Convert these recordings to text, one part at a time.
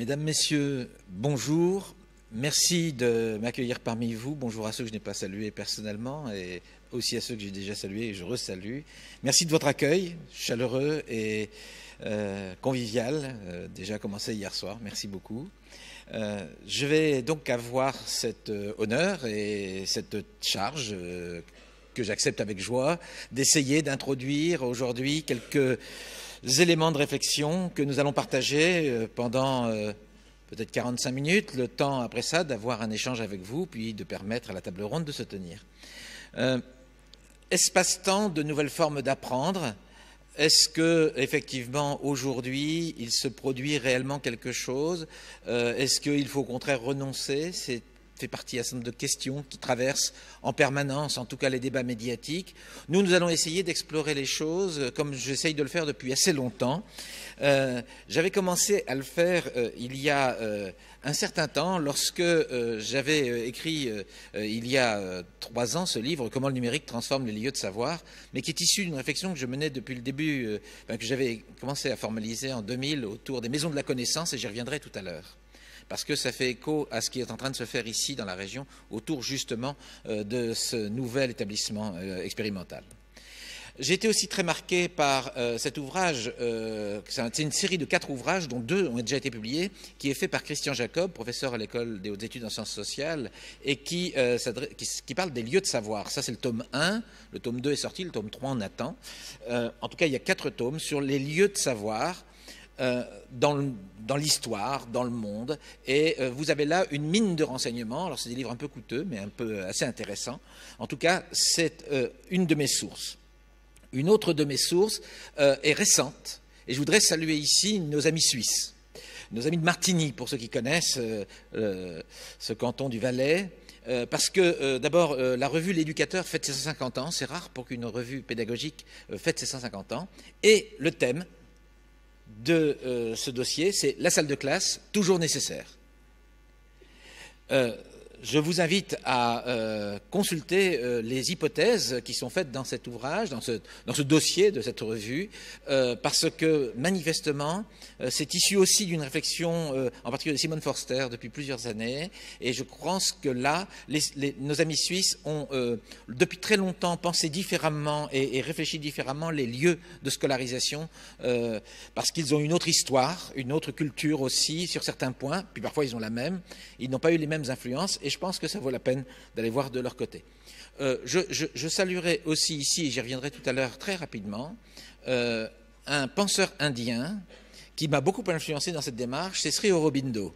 Mesdames, Messieurs, bonjour. Merci de m'accueillir parmi vous. Bonjour à ceux que je n'ai pas salués personnellement et aussi à ceux que j'ai déjà salués et je resalue. Merci de votre accueil chaleureux et euh, convivial, euh, déjà commencé hier soir. Merci beaucoup. Euh, je vais donc avoir cet honneur et cette charge que j'accepte avec joie d'essayer d'introduire aujourd'hui quelques éléments de réflexion que nous allons partager euh, pendant euh, peut-être 45 minutes, le temps après ça d'avoir un échange avec vous, puis de permettre à la table ronde de se tenir. Euh, Espace-temps, de nouvelles formes d'apprendre. Est-ce que effectivement aujourd'hui il se produit réellement quelque chose euh, Est-ce qu'il faut au contraire renoncer C'est fait partie d'un certain nombre de questions qui traversent en permanence, en tout cas, les débats médiatiques. Nous, nous allons essayer d'explorer les choses euh, comme j'essaye de le faire depuis assez longtemps. Euh, j'avais commencé à le faire euh, il y a un certain temps lorsque j'avais écrit il y a trois ans ce livre Comment le numérique transforme les lieux de savoir, mais qui est issu d'une réflexion que je menais depuis le début, que j'avais commencé à formaliser en 2000 autour des maisons de la connaissance, et j'y reviendrai tout à l'heure parce que ça fait écho à ce qui est en train de se faire ici dans la région autour justement euh, de ce nouvel établissement euh, expérimental. J'ai été aussi très marqué par euh, cet ouvrage, c'est une série de quatre ouvrages, dont deux ont déjà été publiés, qui est fait par Christian Jacob, professeur à l'école des hautes études en sciences sociales, et qui, parle des lieux de savoir. Ça, c'est le tome 1, le tome 2 est sorti, le tome 3 en attend. en tout cas, il y a quatre tomes sur les lieux de savoir, euh, dans l'histoire, dans le monde. Et euh, vous avez là une mine de renseignements. Alors, c'est des livres un peu coûteux, mais un peu euh, assez intéressants. En tout cas, c'est une de mes sources. Une autre de mes sources est récente. Et je voudrais saluer ici nos amis suisses, nos amis de Martigny, pour ceux qui connaissent ce canton du Valais. parce que d'abord, la revue L'éducateur fête ses 150 ans, c'est rare pour qu'une revue pédagogique fête ses 150 ans, et le thème, de euh, ce dossier, c'est la salle de classe, toujours nécessaire. Euh, je vous invite à euh, consulter euh, les hypothèses qui sont faites dans cet ouvrage, dans ce, dossier de cette revue, euh, parce que manifestement, c'est issu aussi d'une réflexion, en particulier de Simone Forster, depuis plusieurs années, et je pense que là, nos amis suisses ont depuis très longtemps pensé différemment et, réfléchi différemment les lieux de scolarisation, parce qu'ils ont une autre histoire, une autre culture aussi sur certains points, puis parfois ils ont la même, ils n'ont pas eu les mêmes influences et je pense que ça vaut la peine d'aller voir de leur côté. Euh, je, saluerai aussi ici, et j'y reviendrai tout à l'heure très rapidement, euh, un penseur indien qui m'a beaucoup influencé dans cette démarche, c'est Sri Aurobindo.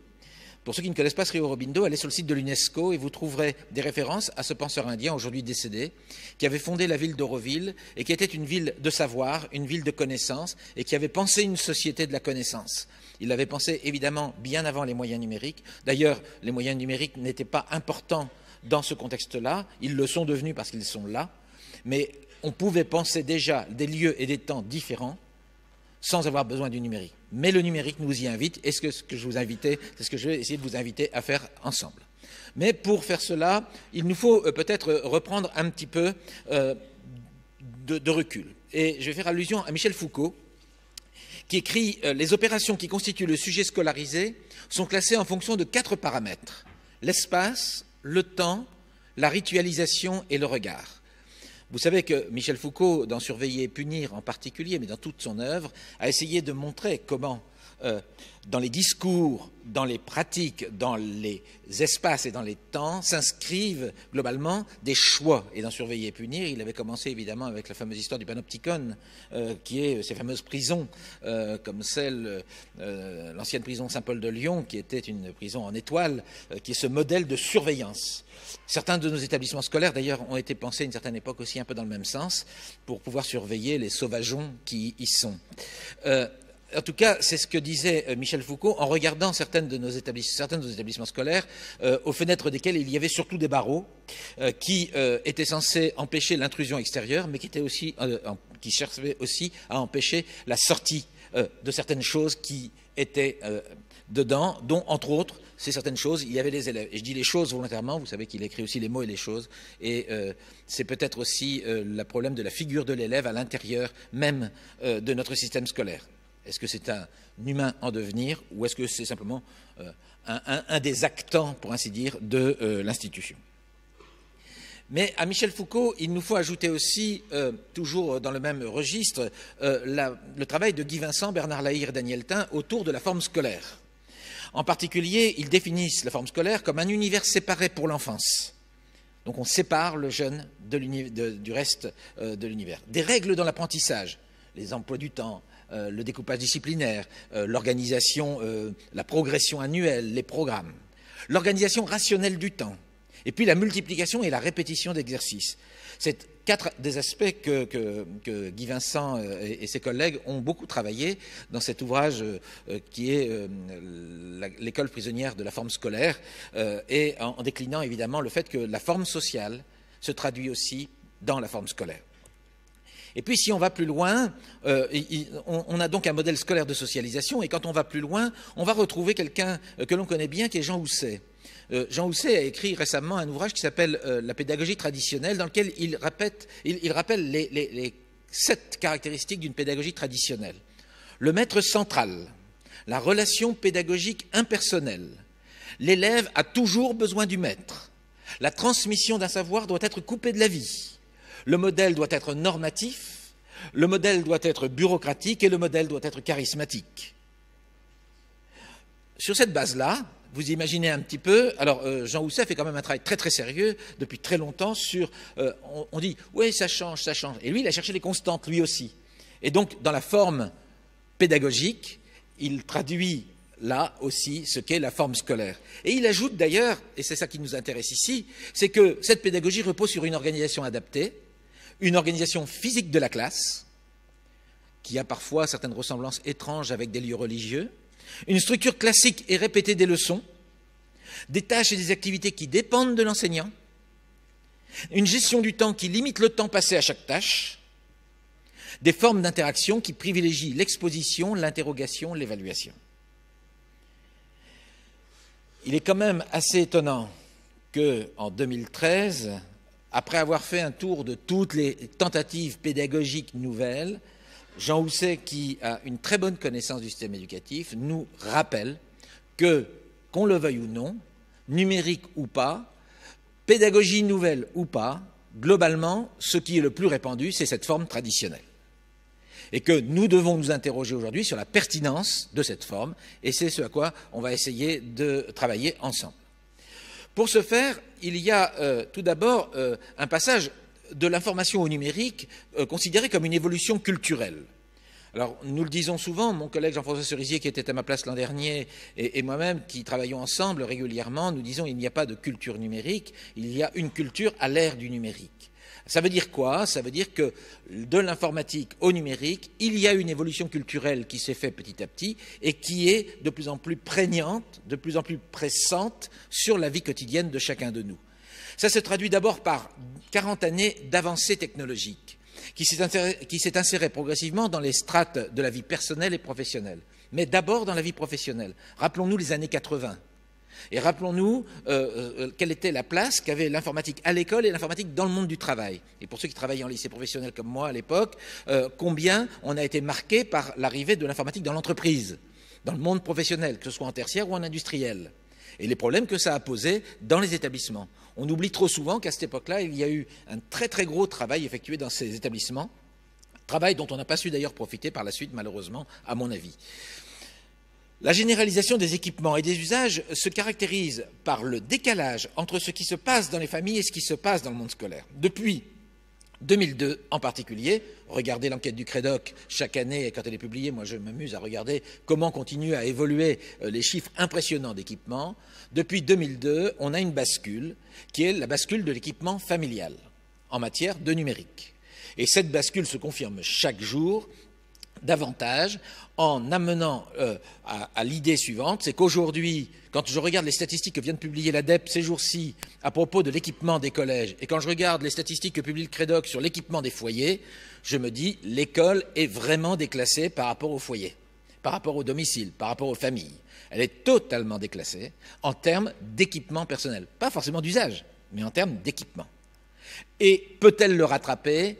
Pour ceux qui ne connaissent pas Sri Aurobindo, allez sur le site de l'UNESCO et vous trouverez des références à ce penseur indien aujourd'hui décédé, qui avait fondé la ville d'Auroville et qui était une ville de savoir, une ville de connaissance, et qui avait pensé une société de la connaissance. Il l'avait pensé évidemment bien avant les moyens numériques. D'ailleurs, les moyens numériques n'étaient pas importants dans ce contexte-là. Ils le sont devenus parce qu'ils sont là. Mais on pouvait penser déjà des lieux et des temps différents sans avoir besoin du numérique. Mais le numérique nous y invite, et ce que je vous invite, c'est ce que je vais essayer de vous inviter à faire ensemble. Mais pour faire cela, il nous faut euh, peut-être reprendre un petit peu euh, de, de recul. Et je vais faire allusion à Michel Foucault, qui écrit euh, Les opérations qui constituent le sujet scolarisé sont classées en fonction de quatre paramètres l'espace, le temps, la ritualisation et le regard. Vous savez que Michel Foucault, dans Surveiller et Punir en particulier, mais dans toute son œuvre, a essayé de montrer comment euh, dans les discours, dans les pratiques, dans les espaces et dans les temps, s'inscrivent globalement des choix. Et d'en Surveiller et punir, il avait commencé évidemment avec la fameuse histoire du panopticon, euh, qui est ces fameuses prisons, euh, comme celle, l'ancienne prison Saint-Paul de Lyon, qui était une prison en étoile, qui est ce modèle de surveillance. Certains de nos établissements scolaires, d'ailleurs, ont été pensés à une certaine époque aussi un peu dans le même sens, pour pouvoir surveiller les sauvageons qui y sont en tout cas, c'est ce que disait euh, Michel Foucault en regardant certaines de nos certains de nos établissements scolaires, euh, aux fenêtres desquels il y avait surtout des barreaux, euh, qui étaient censés empêcher l'intrusion extérieure, mais qui, étaient aussi, qui cherchaient aussi à empêcher la sortie de certaines choses qui étaient dedans, dont, entre autres, c'est certaines choses, il y avait les élèves. je dis les choses volontairement, vous savez qu'il écrit aussi les mots et les choses, et c'est peut-être aussi le problème de la figure de l'élève à l'intérieur même de notre système scolaire. Est-ce que c'est un humain en devenir ou est-ce que c'est simplement euh, un, des actants, pour ainsi dire, de euh, l'institution mais à Michel Foucault, il nous faut ajouter aussi, euh, toujours dans le même registre, le travail de Guy Vincent, Bernard Lahire Daniel Tain autour de la forme scolaire. En particulier, ils définissent la forme scolaire comme un univers séparé pour l'enfance. Donc on sépare le jeune du reste de l'univers. Des règles dans l'apprentissage, les emplois du temps, euh, le découpage disciplinaire, euh, l'organisation, euh, la progression annuelle, les programmes, l'organisation rationnelle du temps, et puis la multiplication et la répétition d'exercices. C'est quatre des aspects que, Guy Vincent et, ses collègues ont beaucoup travaillé dans cet ouvrage qui est l'école prisonnière de la forme scolaire, et en déclinant évidemment le fait que la forme sociale se traduit aussi dans la forme scolaire. Et puis si on va plus loin, euh, on, a donc un modèle scolaire de socialisation, et quand on va plus loin, on va retrouver quelqu'un euh, que l'on connaît bien, qui est Jean Housset. Euh, Jean Housset a écrit récemment un ouvrage qui s'appelle La pédagogie traditionnelle, dans lequel il, rappelle les sept caractéristiques d'une pédagogie traditionnelle. Le maître central, la relation pédagogique impersonnelle, l'élève a toujours besoin du maître, la transmission d'un savoir doit être coupée de la vie, le modèle doit être normatif, le modèle doit être bureaucratique et le modèle doit être charismatique. Sur cette base-là, vous imaginez un petit peu, alors euh, Jean Housset fait quand même un travail très très sérieux depuis très longtemps sur, euh, on, on, dit, oui ça change, ça change. Et lui, il a cherché les constantes, lui aussi. Et donc, dans la forme pédagogique, il traduit là aussi ce qu'est la forme scolaire. Et il ajoute d'ailleurs, et c'est ça qui nous intéresse ici, c'est que cette pédagogie repose sur une organisation adaptée, une organisation physique de la classe, qui a parfois certaines ressemblances étranges avec des lieux religieux, une structure classique et répétée des leçons, des tâches et des activités qui dépendent de l'enseignant, une gestion du temps qui limite le temps passé à chaque tâche, des formes d'interaction qui privilégient l'exposition, l'interrogation, l'évaluation. Il est quand même assez étonnant que, en 2013, après avoir fait un tour de toutes les tentatives pédagogiques nouvelles, Jean Housset, qui a une très bonne connaissance du système éducatif, nous rappelle que, qu'on le veuille ou non, numérique ou pas, pédagogie nouvelle ou pas, globalement, ce qui est le plus répandu, c'est cette forme traditionnelle. Et que nous devons nous interroger aujourd'hui sur la pertinence de cette forme, et c'est ce à quoi on va essayer de travailler ensemble. Pour ce faire, il y a euh, tout d'abord euh, un passage de l'information au numérique euh, considéré comme une évolution culturelle. Alors, nous le disons souvent, mon collègue Jean-François Cerisier, qui était à ma place l'an dernier, et, et moi-même, qui travaillons ensemble régulièrement, nous disons il n'y a pas de culture numérique, il y a une culture à l'ère du numérique. Ça veut dire quoi Ça veut dire que de l'informatique au numérique, il y a une évolution culturelle qui s'est faite petit à petit et qui est de plus en plus prégnante, de plus en plus pressante sur la vie quotidienne de chacun de nous. Ça se traduit d'abord par 40 années d'avancée technologiques qui s'est insérée inséré progressivement dans les strates de la vie personnelle et professionnelle, mais d'abord dans la vie professionnelle. Rappelons-nous les années 80. Et rappelons-nous euh, euh, quelle était la place qu'avait l'informatique à l'école et l'informatique dans le monde du travail. Et pour ceux qui travaillaient en lycée professionnel comme moi à l'époque, euh, combien on a été marqué par l'arrivée de l'informatique dans l'entreprise, dans le monde professionnel, que ce soit en tertiaire ou en industriel et les problèmes que ça a posés dans les établissements. On oublie trop souvent qu'à cette époque-là, il y a eu un très très gros travail effectué dans ces établissements, travail dont on n'a pas su d'ailleurs profiter par la suite, malheureusement, à mon avis. La généralisation des équipements et des usages se caractérise par le décalage entre ce qui se passe dans les familles et ce qui se passe dans le monde scolaire. Depuis 2002 en particulier, regardez l'enquête du Credoc chaque année, et quand elle est publiée, moi je m'amuse à regarder comment continuent à évoluer euh, les chiffres impressionnants d'équipements. Depuis 2002, on a une bascule qui est la bascule de l'équipement familial en matière de numérique. Et cette bascule se confirme chaque jour davantage en amenant euh, à, l'idée suivante, c'est qu'aujourd'hui, quand je regarde les statistiques que vient de publier l'ADEP ces jours-ci à propos de l'équipement des collèges, et quand je regarde les statistiques que publie le CREDOC sur l'équipement des foyers, je me dis l'école est vraiment déclassée par rapport au foyer, par rapport au domicile, par rapport aux familles. Elle est totalement déclassée en termes d'équipement personnel, pas forcément d'usage, mais en termes d'équipement. Et peut-elle le rattraper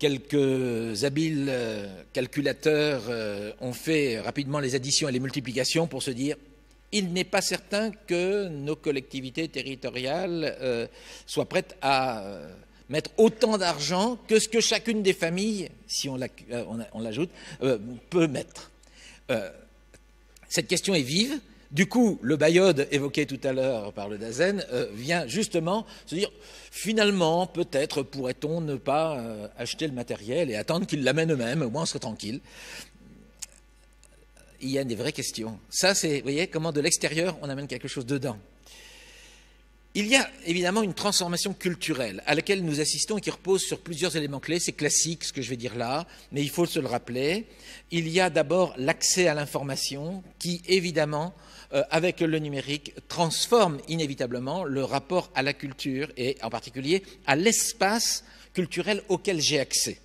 Quelques habiles euh, calculateurs euh, ont fait rapidement les additions et les multiplications pour se dire il n'est pas certain que nos collectivités territoriales euh, soient prêtes à mettre autant d'argent que ce que chacune des familles, si on l'ajoute, peut mettre. cette question est vive. Du coup, le Bayode évoqué tout à l'heure par le Dazen euh, vient justement se dire finalement, peut-être pourrait-on ne pas euh, acheter le matériel et attendre qu'ils l'amènent eux-mêmes, au moins on serait tranquille. Il y a des vraies questions. Ça, c'est, vous voyez, comment de l'extérieur on amène quelque chose dedans. Il y a évidemment une transformation culturelle à laquelle nous assistons et qui repose sur plusieurs éléments clés. C'est classique ce que je vais dire là, mais il faut se le rappeler. Il y a d'abord l'accès à l'information qui évidemment euh, avec le numérique, transforme inévitablement le rapport à la culture et en particulier à l'espace culturel auquel j'ai accès.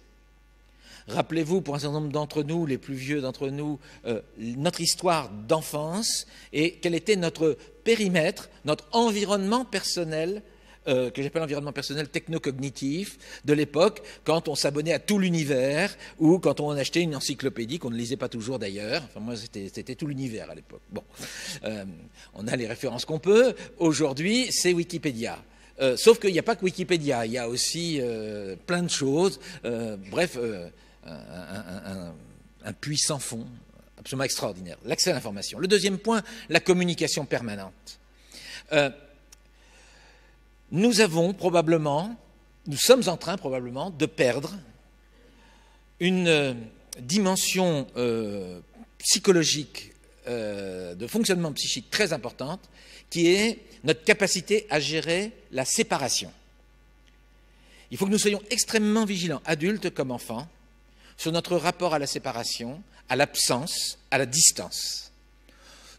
Rappelez-vous, pour un certain nombre d'entre nous, les plus vieux d'entre nous, euh, notre histoire d'enfance et quel était notre périmètre, notre environnement personnel euh, que j'appelle l'environnement personnel technocognitif de l'époque, quand on s'abonnait à tout l'univers ou quand on achetait une encyclopédie qu'on ne lisait pas toujours d'ailleurs. Enfin, moi, c'était tout l'univers à l'époque. Bon, euh, on a les références qu'on peut. Aujourd'hui, c'est Wikipédia. Euh, sauf qu'il n'y a pas que Wikipédia, il y a aussi plein de choses. bref, un, un, un, puissant fond absolument extraordinaire. L'accès à l'information. Le deuxième point, la communication permanente nous avons probablement, nous sommes en train probablement de perdre une euh, dimension euh, psychologique, euh, de fonctionnement psychique très importante, qui est notre capacité à gérer la séparation. Il faut que nous soyons extrêmement vigilants, adultes comme enfants, sur notre rapport à la séparation, à l'absence, à la distance.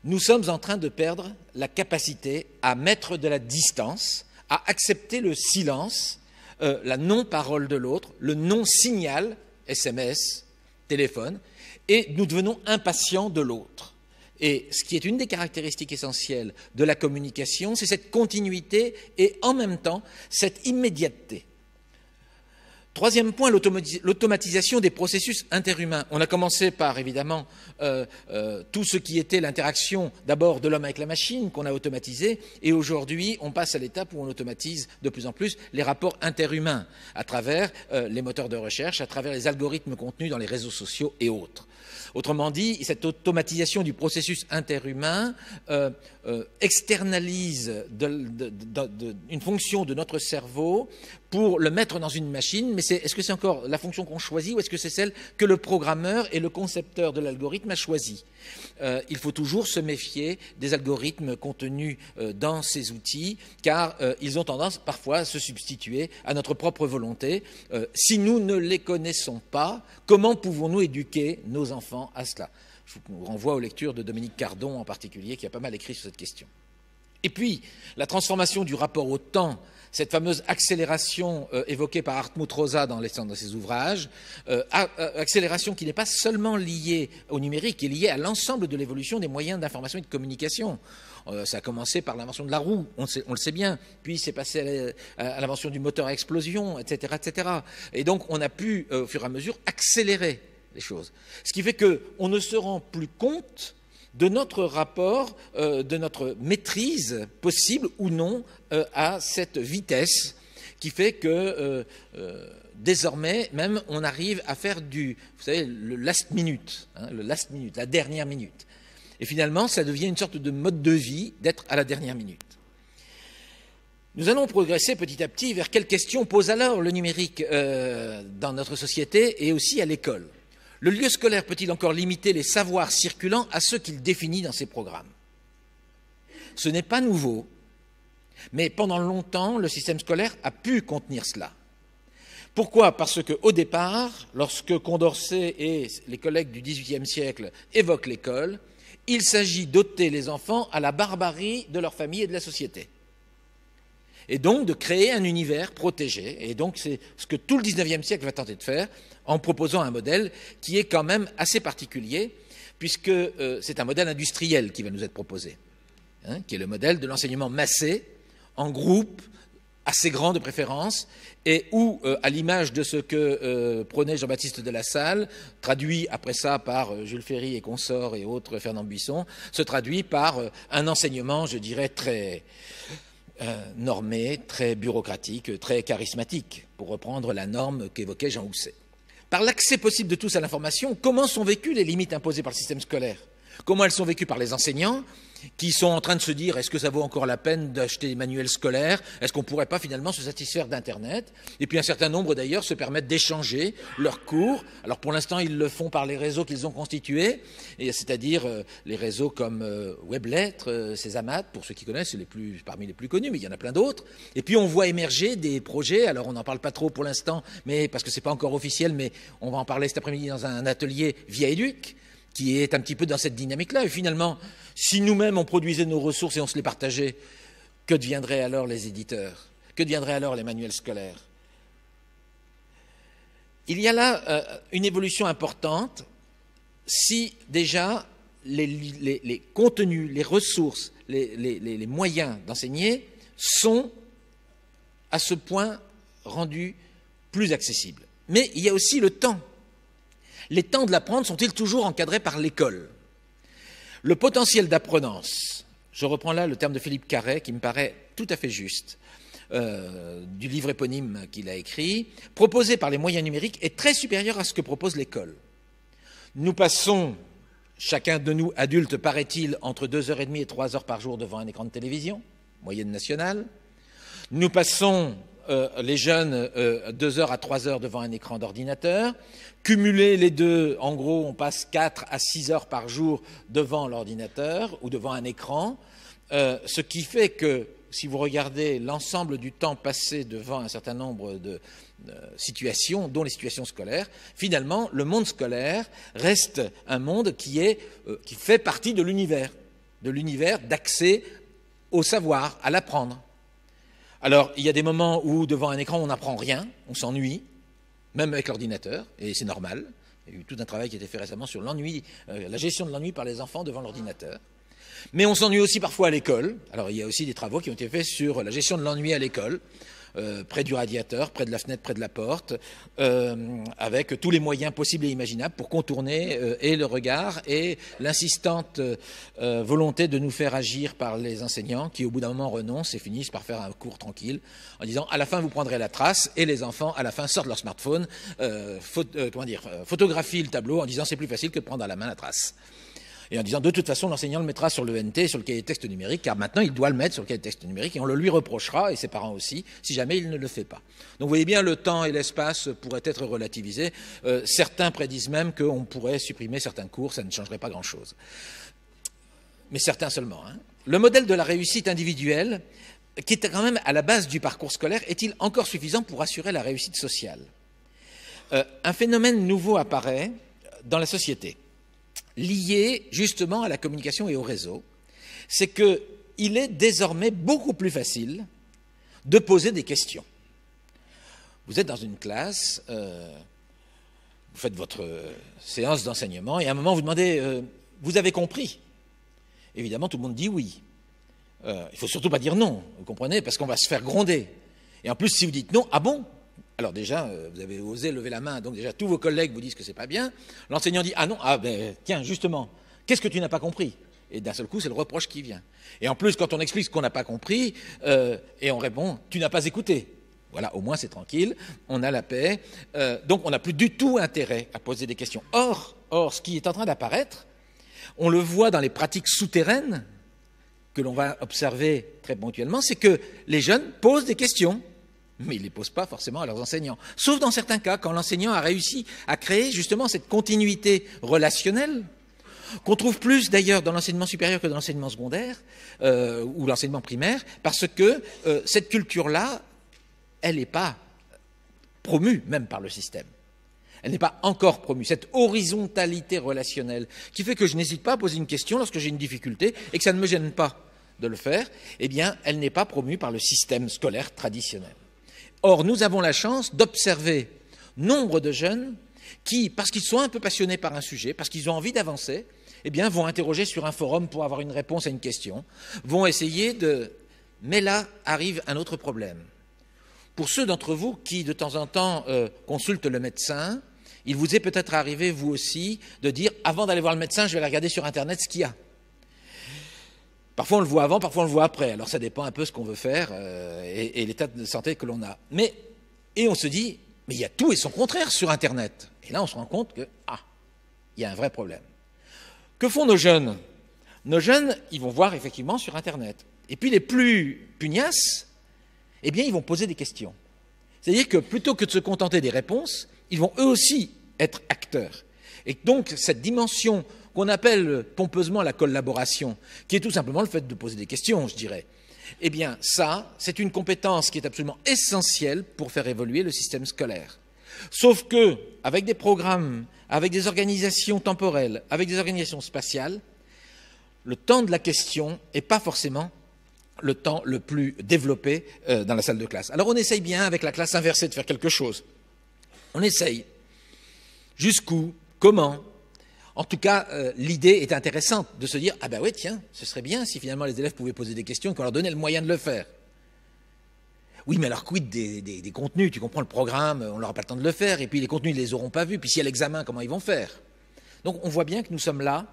Nous sommes en train de perdre la capacité à mettre de la distance à accepter le silence, euh, la non-parole de l'autre, le non-signal, SMS, téléphone, et nous devenons impatients de l'autre. Et ce qui est une des caractéristiques essentielles de la communication, c'est cette continuité et en même temps cette immédiateté. Troisième point, l'automatisation des processus interhumains. On a commencé par, évidemment, euh, euh, tout ce qui était l'interaction d'abord de l'homme avec la machine qu'on a automatisé, et aujourd'hui, on passe à l'étape où on automatise de plus en plus les rapports interhumains à travers euh, les moteurs de recherche, à travers les algorithmes contenus dans les réseaux sociaux et autres. Autrement dit, cette automatisation du processus interhumain euh, externalise une fonction de notre cerveau pour le mettre dans une machine, mais est-ce que c'est encore la fonction qu'on choisit ou est-ce que c'est celle que le programmeur et le concepteur de l'algorithme a choisie euh, Il faut toujours se méfier des algorithmes contenus euh, dans ces outils, car ils ont tendance parfois à se substituer à notre propre volonté. si nous ne les connaissons pas, comment pouvons-nous éduquer nos enfants à cela je vous renvoie aux lectures de Dominique Cardon en particulier, qui a pas mal écrit sur cette question. Et puis, la transformation du rapport au temps, cette fameuse accélération euh, évoquée par Hartmut Rosa dans de ses ouvrages, euh, euh, accélération qui n'est pas seulement liée au numérique, qui est liée à l'ensemble de l'évolution des moyens d'information et de communication. ça a commencé par l'invention de la roue, on, on le sait bien, puis c'est passé à l'invention du moteur à explosion, etc., etc. Et donc, on a pu, au fur et à mesure, accélérer choses. Ce qui fait qu'on ne se rend plus compte de notre rapport, euh, de notre maîtrise possible ou non euh, à cette vitesse qui fait que euh, désormais même on arrive à faire du, vous savez, le last minute, hein, le last minute, la dernière minute. Et finalement, ça devient une sorte de mode de vie d'être à la dernière minute. Nous allons progresser petit à petit vers quelles questions pose alors le numérique dans notre société et aussi à l'école. Le lieu scolaire peut-il encore limiter les savoirs circulants à ceux qu'il définit dans ses programmes Ce n'est pas nouveau, mais pendant longtemps, le système scolaire a pu contenir cela. Pourquoi Parce qu'au départ, lorsque Condorcet et les collègues du XVIIIe siècle évoquent l'école, il s'agit d'ôter les enfants à la barbarie de leur famille et de la société et donc de créer un univers protégé. Et donc c'est ce que tout le 19e siècle va tenter de faire en proposant un modèle qui est quand même assez particulier, puisque euh, c'est un modèle industriel qui va nous être proposé, hein, qui est le modèle de l'enseignement massé, en groupe, assez grand de préférence, et où, euh, à l'image de ce que euh, prenait Jean-Baptiste de la Salle, traduit après ça par Jules Ferry et consorts et autres Fernand Buisson, se traduit par un enseignement, je dirais, très, euh, normée, très bureaucratique, très charismatique, pour reprendre la norme qu'évoquait Jean Housset. Par l'accès possible de tous à l'information, comment sont vécues les limites imposées par le système scolaire Comment elles sont vécues par les enseignants qui sont en train de se dire est-ce que ça vaut encore la peine d'acheter des manuels scolaires Est-ce qu'on ne pourrait pas finalement se satisfaire d'Internet Et puis un certain nombre d'ailleurs se permettent d'échanger leurs cours. Alors pour l'instant, ils le font par les réseaux qu'ils ont constitués, c'est-à-dire euh, les réseaux comme Weblet, euh, Weblettre, euh, pour ceux qui connaissent, c'est les plus, parmi les plus connus, mais il y en a plein d'autres. Et puis on voit émerger des projets, alors on n'en parle pas trop pour l'instant, mais parce que ce n'est pas encore officiel, mais on va en parler cet après-midi dans un atelier via EDUC qui est un petit peu dans cette dynamique-là. Et finalement, si nous-mêmes on produisait nos ressources et on se les partageait, que deviendraient alors les éditeurs Que deviendraient alors les manuels scolaires Il y a là euh, une évolution importante si déjà les, contenus, les ressources, les moyens d'enseigner sont à ce point rendus plus accessibles. Mais il y a aussi le temps les temps de l'apprendre sont-ils toujours encadrés par l'école Le potentiel d'apprenance, je reprends là le terme de Philippe Carré qui me paraît tout à fait juste, euh, du livre éponyme qu'il a écrit, proposé par les moyens numériques est très supérieur à ce que propose l'école. Nous passons, chacun de nous adultes, paraît-il, entre 2h30 et 3h par jour devant un écran de télévision, moyenne nationale. Nous passons euh, les jeunes euh, deux heures à trois heures devant un écran d'ordinateur. Cumuler les deux, en gros, on passe quatre à six heures par jour devant l'ordinateur ou devant un écran. Euh, ce qui fait que si vous regardez l'ensemble du temps passé devant un certain nombre de, situations, dont les situations scolaires, finalement, le monde scolaire reste un monde qui, est, qui fait partie de l'univers, de l'univers d'accès au savoir, à l'apprendre. Alors, il y a des moments où, devant un écran, on n'apprend rien, on s'ennuie, même avec l'ordinateur, et c'est normal. Il y a eu tout un travail qui a été fait récemment sur l'ennui, euh, la gestion de l'ennui par les enfants devant l'ordinateur. Mais on s'ennuie aussi parfois à l'école. Alors il y a aussi des travaux qui ont été faits sur la gestion de l'ennui à l'école. Euh, près du radiateur, près de la fenêtre, près de la porte, euh, avec tous les moyens possibles et imaginables pour contourner euh, et le regard et l'insistante volonté de nous faire agir par les enseignants qui, au bout d'un moment, renoncent et finissent par faire un cours tranquille en disant à la fin vous prendrez la trace et les enfants à la fin sortent leur smartphone, dire, photographient le tableau en disant c'est plus facile que de prendre à la main la trace et en disant de toute façon l'enseignant le mettra sur le NT, sur le cahier de texte numérique, car maintenant il doit le mettre sur le cahier de texte numérique et on le lui reprochera, et ses parents aussi, si jamais il ne le fait pas. Donc vous voyez bien, le temps et l'espace pourraient être relativisés. Euh, certains prédisent même qu'on pourrait supprimer certains cours, ça ne changerait pas grand-chose. Mais certains seulement. Hein. Le modèle de la réussite individuelle, qui est quand même à la base du parcours scolaire, est-il encore suffisant pour assurer la réussite sociale euh, Un phénomène nouveau apparaît dans la société lié justement à la communication et au réseau, c'est qu'il est désormais beaucoup plus facile de poser des questions. Vous êtes dans une classe, euh, vous faites votre euh, séance d'enseignement et à un moment vous demandez euh, Vous avez compris Évidemment, tout le monde dit oui. il ne faut surtout pas dire non, vous comprenez, parce qu'on va se faire gronder. Et en plus, si vous dites non, ah bon alors déjà, euh, vous avez osé lever la main, donc déjà tous vos collègues vous disent que c'est pas bien. L'enseignant dit ah non, ah ben tiens justement, qu'est-ce que tu n'as pas compris Et d'un seul coup, c'est le reproche qui vient. Et en plus, quand on explique ce qu'on n'a pas compris, euh, et on répond tu n'as pas écouté. Voilà, au moins c'est tranquille, on a la paix. Euh, donc on n'a plus du tout intérêt à poser des questions. or, ce qui est en train d'apparaître, on le voit dans les pratiques souterraines que l'on va observer très ponctuellement, c'est que les jeunes posent des questions mais ils ne les posent pas forcément à leurs enseignants. Sauf dans certains cas, quand l'enseignant a réussi à créer justement cette continuité relationnelle, qu'on trouve plus d'ailleurs dans l'enseignement supérieur que dans l'enseignement secondaire euh, ou l'enseignement primaire, parce que euh, cette culture-là, elle n'est pas promue même par le système. Elle n'est pas encore promue, cette horizontalité relationnelle, qui fait que je n'hésite pas à poser une question lorsque j'ai une difficulté et que ça ne me gêne pas de le faire, eh bien, elle n'est pas promue par le système scolaire traditionnel. Or, nous avons la chance d'observer nombre de jeunes qui, parce qu'ils sont un peu passionnés par un sujet, parce qu'ils ont envie d'avancer, eh bien, vont interroger sur un forum pour avoir une réponse à une question, vont essayer de... Mais là arrive un autre problème. Pour ceux d'entre vous qui, de temps en temps, euh, consultent le médecin, il vous est peut-être arrivé, vous aussi, de dire, avant d'aller voir le médecin, je vais regarder sur Internet ce qu'il y a. Parfois on le voit avant, parfois on le voit après. Alors ça dépend un peu ce qu'on veut faire euh, et, l'état de santé que l'on a. Mais, et on se dit, mais il y a tout et son contraire sur Internet. Et là on se rend compte que, ah, il y a un vrai problème. Que font nos jeunes Nos jeunes, ils vont voir effectivement sur Internet. Et puis les plus pugnaces, eh bien ils vont poser des questions. C'est-à-dire que plutôt que de se contenter des réponses, ils vont eux aussi être acteurs. Et donc cette dimension qu'on appelle pompeusement la collaboration, qui est tout simplement le fait de poser des questions, je dirais. Eh bien, ça, c'est une compétence qui est absolument essentielle pour faire évoluer le système scolaire. Sauf que, avec des programmes, avec des organisations temporelles, avec des organisations spatiales, le temps de la question n'est pas forcément le temps le plus développé euh, dans la salle de classe. Alors on essaye bien avec la classe inversée de faire quelque chose. On essaye. Jusqu'où Comment en tout cas, euh, l'idée est intéressante de se dire ah ben oui tiens, ce serait bien si finalement les élèves pouvaient poser des questions et qu'on leur donnait le moyen de le faire. Oui, mais alors quid des, contenus Tu comprends le programme, on n'aura pas le temps de le faire, et puis les contenus, ils ne les auront pas vus, puis s'il y a l'examen, comment ils vont faire Donc on voit bien que nous sommes là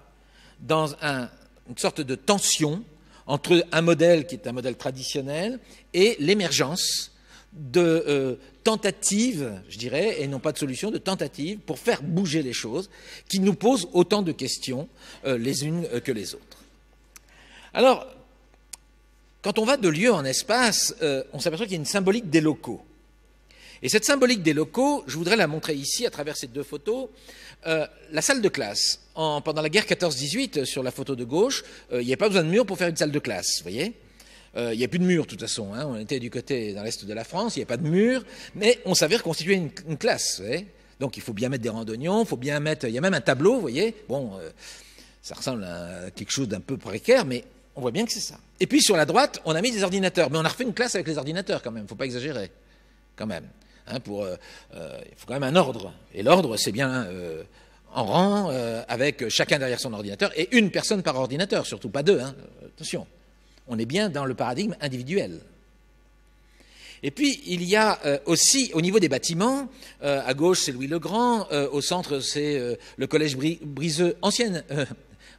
dans une sorte de tension entre un modèle qui est un modèle traditionnel et l'émergence de euh, tentatives, je dirais, et non pas de solutions, de tentatives pour faire bouger les choses, qui nous posent autant de questions euh, les unes euh, que les autres. Alors, quand on va de lieu en espace, on s'aperçoit qu'il y a une symbolique des locaux. Et cette symbolique des locaux, je voudrais la montrer ici à travers ces deux photos. la salle de classe, en, pendant la guerre 14-18, sur la photo de gauche, il n'y a pas besoin de mur pour faire une salle de classe, vous voyez euh, il n'y a plus de mur, de toute façon. Hein. On était du côté, dans l'est de la France, il n'y a pas de mur, mais on savait reconstituer une, classe. donc il faut bien mettre des randonnions, il faut bien mettre. Il y a même un tableau, vous voyez. Bon, euh, ça ressemble à quelque chose d'un peu précaire, mais on voit bien que c'est ça. Et puis sur la droite, on a mis des ordinateurs, mais on a refait une classe avec les ordinateurs quand même. Il ne Faut pas exagérer, quand même. Hein, euh, il faut quand même un ordre. Et l'ordre, c'est bien en rang, avec chacun derrière son ordinateur et une personne par ordinateur, surtout pas deux. Hein. attention. On est bien dans le paradigme individuel. Et puis, il y a euh, aussi, au niveau des bâtiments, euh, à gauche, c'est Louis le Grand, euh, au centre, c'est le collège Briseux, ancienne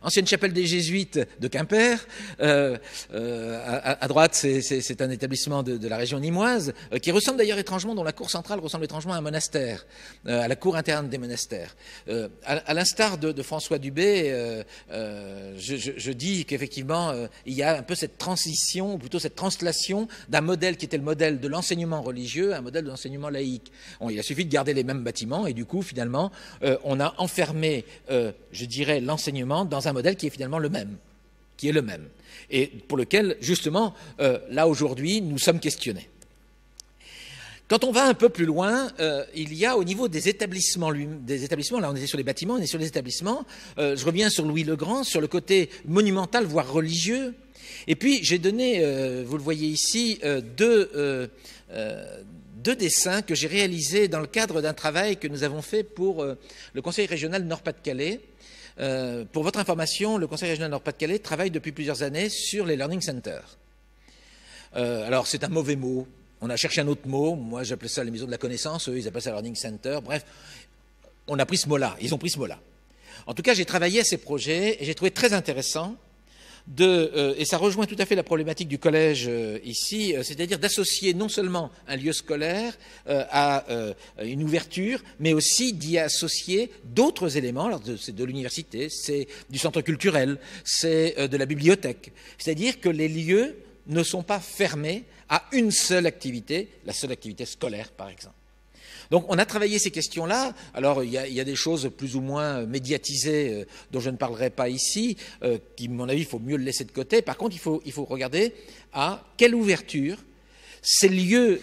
ancienne chapelle des Jésuites de Quimper. Euh, euh, à, droite, c'est un établissement de, la région nimoise, euh, qui ressemble d'ailleurs étrangement, dont la cour centrale ressemble étrangement à un monastère, à la cour interne des monastères. à, l'instar de, François Dubé, je, dis qu'effectivement, il y a un peu cette transition, ou plutôt cette translation d'un modèle qui était le modèle de l'enseignement religieux à un modèle de l'enseignement laïque. On, il a suffi de garder les mêmes bâtiments, et du coup, finalement, on a enfermé, je dirais, l'enseignement dans un modèle qui est finalement le même, qui est le même, et pour lequel, justement, euh, là aujourd'hui, nous sommes questionnés. Quand on va un peu plus loin, euh, il y a au niveau des établissements, des établissements, là on était sur les bâtiments, on est sur les établissements, euh, je reviens sur Louis le Grand, sur le côté monumental, voire religieux. Et puis j'ai donné, vous le voyez ici, deux, dessins que j'ai réalisés dans le cadre d'un travail que nous avons fait pour le Conseil régional Nord-Pas-de-Calais, euh, pour votre information, le Conseil régional Nord-Pas-de-Calais travaille depuis plusieurs années sur les learning centers. Euh, alors, c'est un mauvais mot. On a cherché un autre mot. Moi, j'appelais ça les maisons de la connaissance. Eux, ils appellent ça learning center. Bref, on a pris ce mot-là. Ils ont pris ce mot-là. En tout cas, j'ai travaillé à ces projets et j'ai trouvé très intéressant euh, et ça rejoint tout à fait la problématique du collège euh, ici, euh, c'est-à-dire d'associer non seulement un lieu scolaire à une ouverture, mais aussi d'y associer d'autres éléments. Alors c'est de l'université, c'est du centre culturel, c'est de la bibliothèque. C'est-à-dire que les lieux ne sont pas fermés à une seule activité, la seule activité scolaire par exemple. Donc on a travaillé ces questions-là. Alors il y, a, des choses plus ou moins euh, médiatisées euh, dont je ne parlerai pas ici, euh, qui, à mon avis, il faut mieux le laisser de côté. Par contre, il faut, regarder à quelle ouverture ces lieux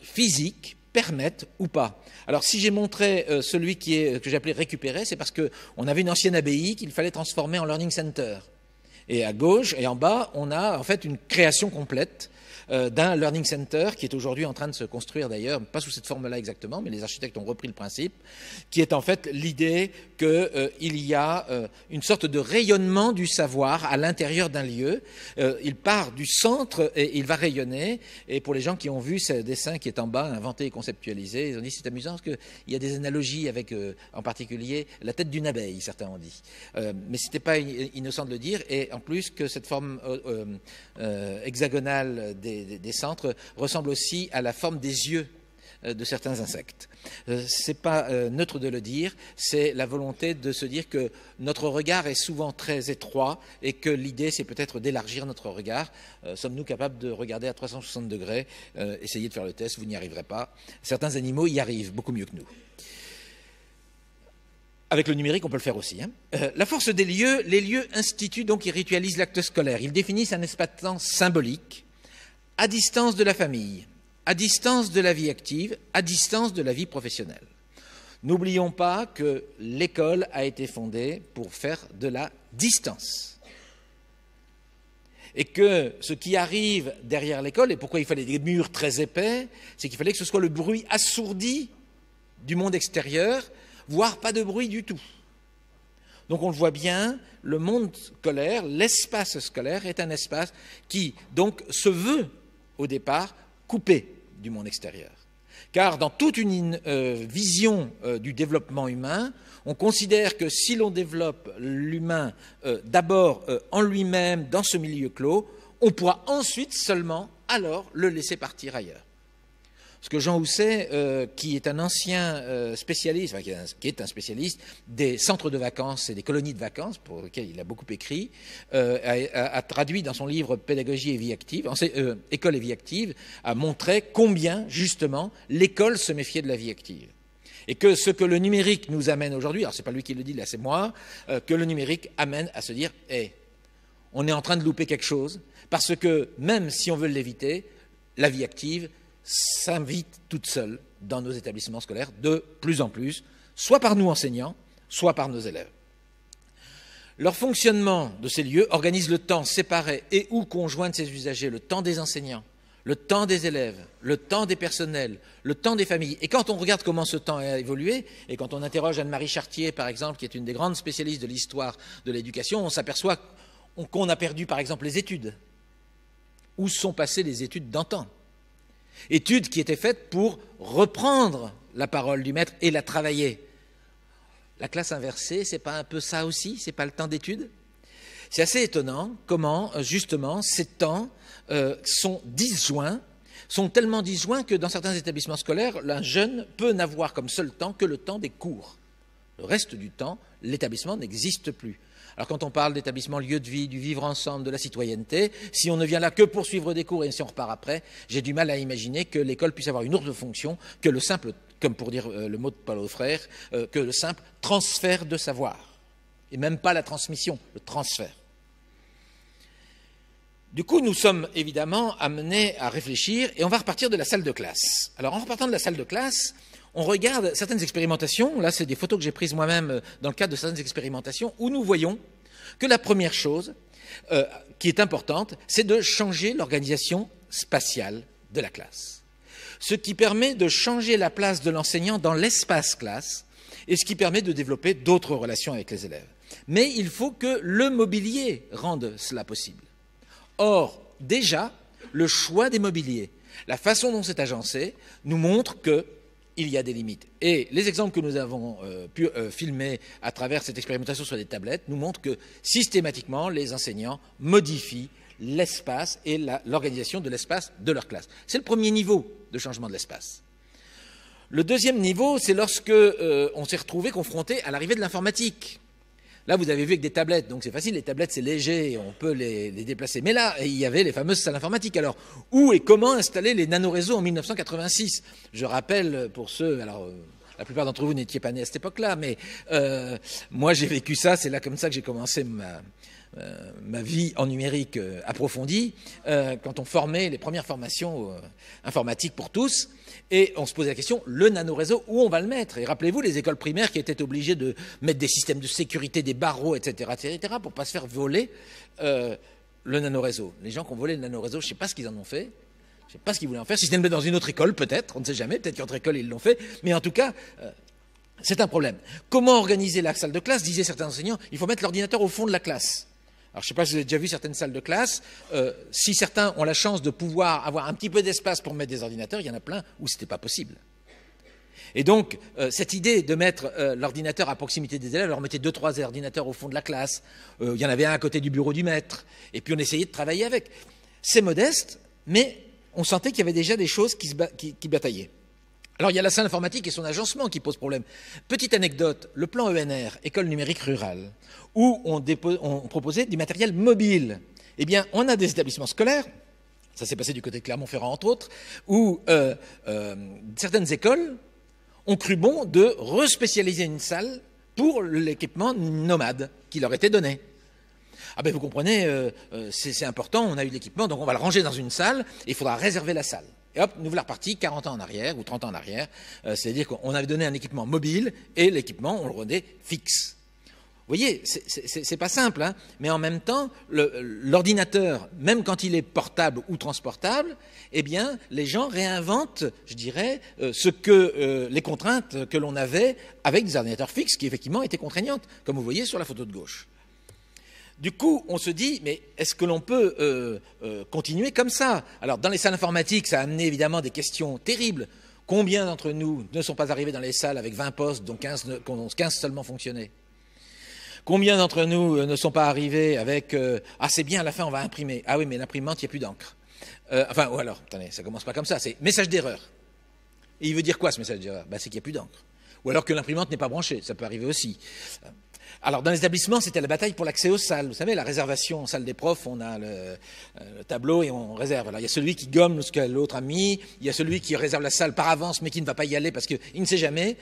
physiques permettent ou pas. Alors si j'ai montré celui qui est, que j'appelais récupéré, c'est parce qu'on avait une ancienne abbaye qu'il fallait transformer en learning center. Et à gauche et en bas, on a en fait une création complète euh, d'un learning center qui est aujourd'hui en train de se construire d'ailleurs, pas sous cette forme-là exactement, mais les architectes ont repris le principe, qui est en fait l'idée qu'il euh, y a euh, une sorte de rayonnement du savoir à l'intérieur d'un lieu. il part du centre et il va rayonner. Et pour les gens qui ont vu ce dessin qui est en bas, inventé et conceptualisé, ils ont dit c'est amusant parce qu'il y a des analogies avec, en particulier, la tête d'une abeille, certains ont dit. mais ce n'était pas innocent de le dire. Et en plus que cette forme hexagonale des des, centres ressemble aussi à la forme des yeux euh, de certains insectes. Euh, Ce n'est pas euh, neutre de le dire, c'est la volonté de se dire que notre regard est souvent très étroit et que l'idée c'est peut-être d'élargir notre regard. Sommes-nous capables de regarder à 360 degrés Essayez de faire le test, vous n'y arriverez pas. Certains animaux y arrivent beaucoup mieux que nous. Avec le numérique, on peut le faire aussi. Hein. la force des lieux, les lieux instituent donc ils ritualisent l'acte scolaire. Ils définissent un espace-temps symbolique à distance de la famille, à distance de la vie active, à distance de la vie professionnelle. N'oublions pas que l'école a été fondée pour faire de la distance. Et que ce qui arrive derrière l'école, et pourquoi il fallait des murs très épais, c'est qu'il fallait que ce soit le bruit assourdi du monde extérieur, voire pas de bruit du tout. Donc on le voit bien, le monde scolaire, l'espace scolaire est un espace qui donc se veut au départ, coupé du monde extérieur. Car dans toute une euh, vision euh, du développement humain, on considère que si l'on développe l'humain euh, d'abord en lui-même, dans ce milieu clos, on pourra ensuite seulement alors le laisser partir ailleurs. Ce que Jean Housset, euh, qui est un ancien euh, spécialiste, qui, est un, spécialiste des centres de vacances et des colonies de vacances, pour lesquels il a beaucoup écrit, euh, a, traduit dans son livre Pédagogie et vie active, École et vie active, a montré combien, justement, l'école se méfiait de la vie active. Et que ce que le numérique nous amène aujourd'hui, alors c'est pas lui qui le dit, là c'est moi, que le numérique amène à se dire, hé, eh, on est en train de louper quelque chose, parce que même si on veut l'éviter, la vie active, s'invitent toutes seules dans nos établissements scolaires de plus en plus, soit par nous enseignants, soit par nos élèves. Leur fonctionnement de ces lieux organise le temps séparé et où conjoint de ces usagers, le temps des enseignants, le temps des élèves, le temps des personnels, le temps des familles. Et quand on regarde comment ce temps a évolué, et quand on interroge Anne-Marie Chartier, par exemple, qui est une des grandes spécialistes de l'histoire de l'éducation, on s'aperçoit qu'on a perdu, par exemple, les études. Où sont passées les études d'antan Études qui étaient faites pour reprendre la parole du maître et la travailler. La classe inversée, c'est pas un peu ça aussi C'est pas le temps d'étude C'est assez étonnant comment, euh, justement, ces temps euh, sont disjoints, sont tellement disjoints que dans certains établissements scolaires, un jeune peut n'avoir comme seul temps que le temps des cours. Le reste du temps, l'établissement n'existe plus. Alors quand on parle d'établissement lieu de vie, du vivre ensemble, de la citoyenneté, si on ne vient là que pour suivre des cours et si on repart après, j'ai du mal à imaginer que l'école puisse avoir une autre fonction que le simple, comme pour dire euh, le mot de Paul Frère, euh, que le simple transfert de savoir. Et même pas la transmission, le transfert. Du coup, nous sommes évidemment amenés à réfléchir et on va repartir de la salle de classe. Alors en repartant de la salle de classe, on regarde certaines expérimentations, là c'est des photos que j'ai prises moi-même euh, dans le cadre de certaines expérimentations, où nous voyons que la première chose euh, qui est importante, c'est de changer l'organisation spatiale de la classe. Ce qui permet de changer la place de l'enseignant dans l'espace classe et ce qui permet de développer d'autres relations avec les élèves. Mais il faut que le mobilier rende cela possible. Or, déjà, le choix des mobiliers, la façon dont c'est agencé, nous montre que il y a des limites. Et les exemples que nous avons euh, pu euh, filmer à travers cette expérimentation sur des tablettes nous montrent que systématiquement, les enseignants modifient l'espace et l'organisation de l'espace de leur classe. C'est le premier niveau de changement de l'espace. Le deuxième niveau, c'est lorsque euh, on s'est retrouvé confronté à l'arrivée de l'informatique. Là, vous avez vu avec des tablettes, donc c'est facile, les tablettes c'est léger, on peut les, déplacer. Mais là, il y avait les fameuses salles informatiques. Alors, où et comment installer les nanoréseaux en 1986 Je rappelle pour ceux, alors euh, la plupart d'entre vous n'étiez pas nés à cette époque-là, mais euh, moi j'ai vécu ça, c'est là comme ça que j'ai commencé ma, ma vie en numérique euh, approfondie, euh, quand on formait les premières formations euh, informatiques pour tous, et on se posait la question, le nano-réseau, où on va le mettre Et rappelez-vous, les écoles primaires qui étaient obligées de mettre des systèmes de sécurité, des barreaux, etc., etc., pour ne pas se faire voler le nano-réseau. Les gens qui ont volé le nano-réseau, je ne sais pas ce qu'ils en ont fait, je ne sais pas ce qu'ils voulaient en faire, si ce n'est dans une autre école, peut-être, on ne sait jamais, peut-être autre école ils l'ont fait, mais en tout cas... c'est un problème. Comment organiser la salle de classe Disaient certains enseignants, il faut mettre l'ordinateur au fond de la classe. Alors, je ne sais pas si vous avez déjà vu certaines salles de classe. Euh, si certains ont la chance de pouvoir avoir un petit peu d'espace pour mettre des ordinateurs, il y en a plein où ce n'était pas possible. Et donc, euh, cette idée de mettre euh, l'ordinateur à proximité des élèves, alors on mettait deux, trois ordinateurs au fond de la classe, il y en avait un à côté du bureau du maître, et puis on essayait de travailler avec. C'est modeste, mais on sentait qu'il y avait déjà des choses qui bataillaient. Alors il y a la salle informatique et son agencement qui pose problème. Petite anecdote, le plan ENR, École numérique rurale, où on, proposait du matériel mobile. Eh bien, on a des établissements scolaires, ça s'est passé du côté de Clermont-Ferrand entre autres, où euh, euh, certaines écoles ont cru bon de respécialiser une salle pour l'équipement nomade qui leur était donné. Ah ben vous comprenez, euh, c'est important, on a eu l'équipement, donc on va le ranger dans une salle, et il faudra réserver la salle. Et hop, nous voilà 40 ans en arrière ou 30 ans en arrière. Euh, c'est-à-dire qu'on avait donné un équipement mobile et l'équipement, on le rendait fixe. Vous voyez, c'est pas simple, hein. mais en même temps, l'ordinateur, même quand il est portable ou transportable, eh bien, les gens réinventent, je dirais, euh, ce que euh, les contraintes que l'on avait avec des ordinateurs fixes qui effectivement étaient contraignantes, comme vous voyez sur la photo de gauche. Du coup, on se dit, mais est-ce que l'on peut euh, euh, continuer comme ça Alors, dans les salles informatiques, ça a amené évidemment des questions terribles. Combien d'entre nous ne sont pas arrivés dans les salles avec 20 postes, dont 15, seulement fonctionnaient Combien d'entre nous euh, ne sont pas arrivés avec Ah, c'est bien, à la fin, on va imprimer. Ah oui, mais l'imprimante, il n'y a plus d'encre. enfin, ou alors, attendez, ça commence pas comme ça, c'est message d'erreur. Et il veut dire quoi ce message d'erreur bah, C'est qu'il n'y a plus d'encre. Ou alors que l'imprimante n'est pas branchée, ça peut arriver aussi. Alors, dans les établissements, c'était la bataille pour l'accès aux salles. Vous savez, la réservation en salle des profs, on a euh, le, tableau et on réserve. Alors, il y a celui qui gomme ce que l'autre a mis, il y a celui qui réserve la salle par avance mais qui ne va pas y aller parce qu'il ne sait jamais.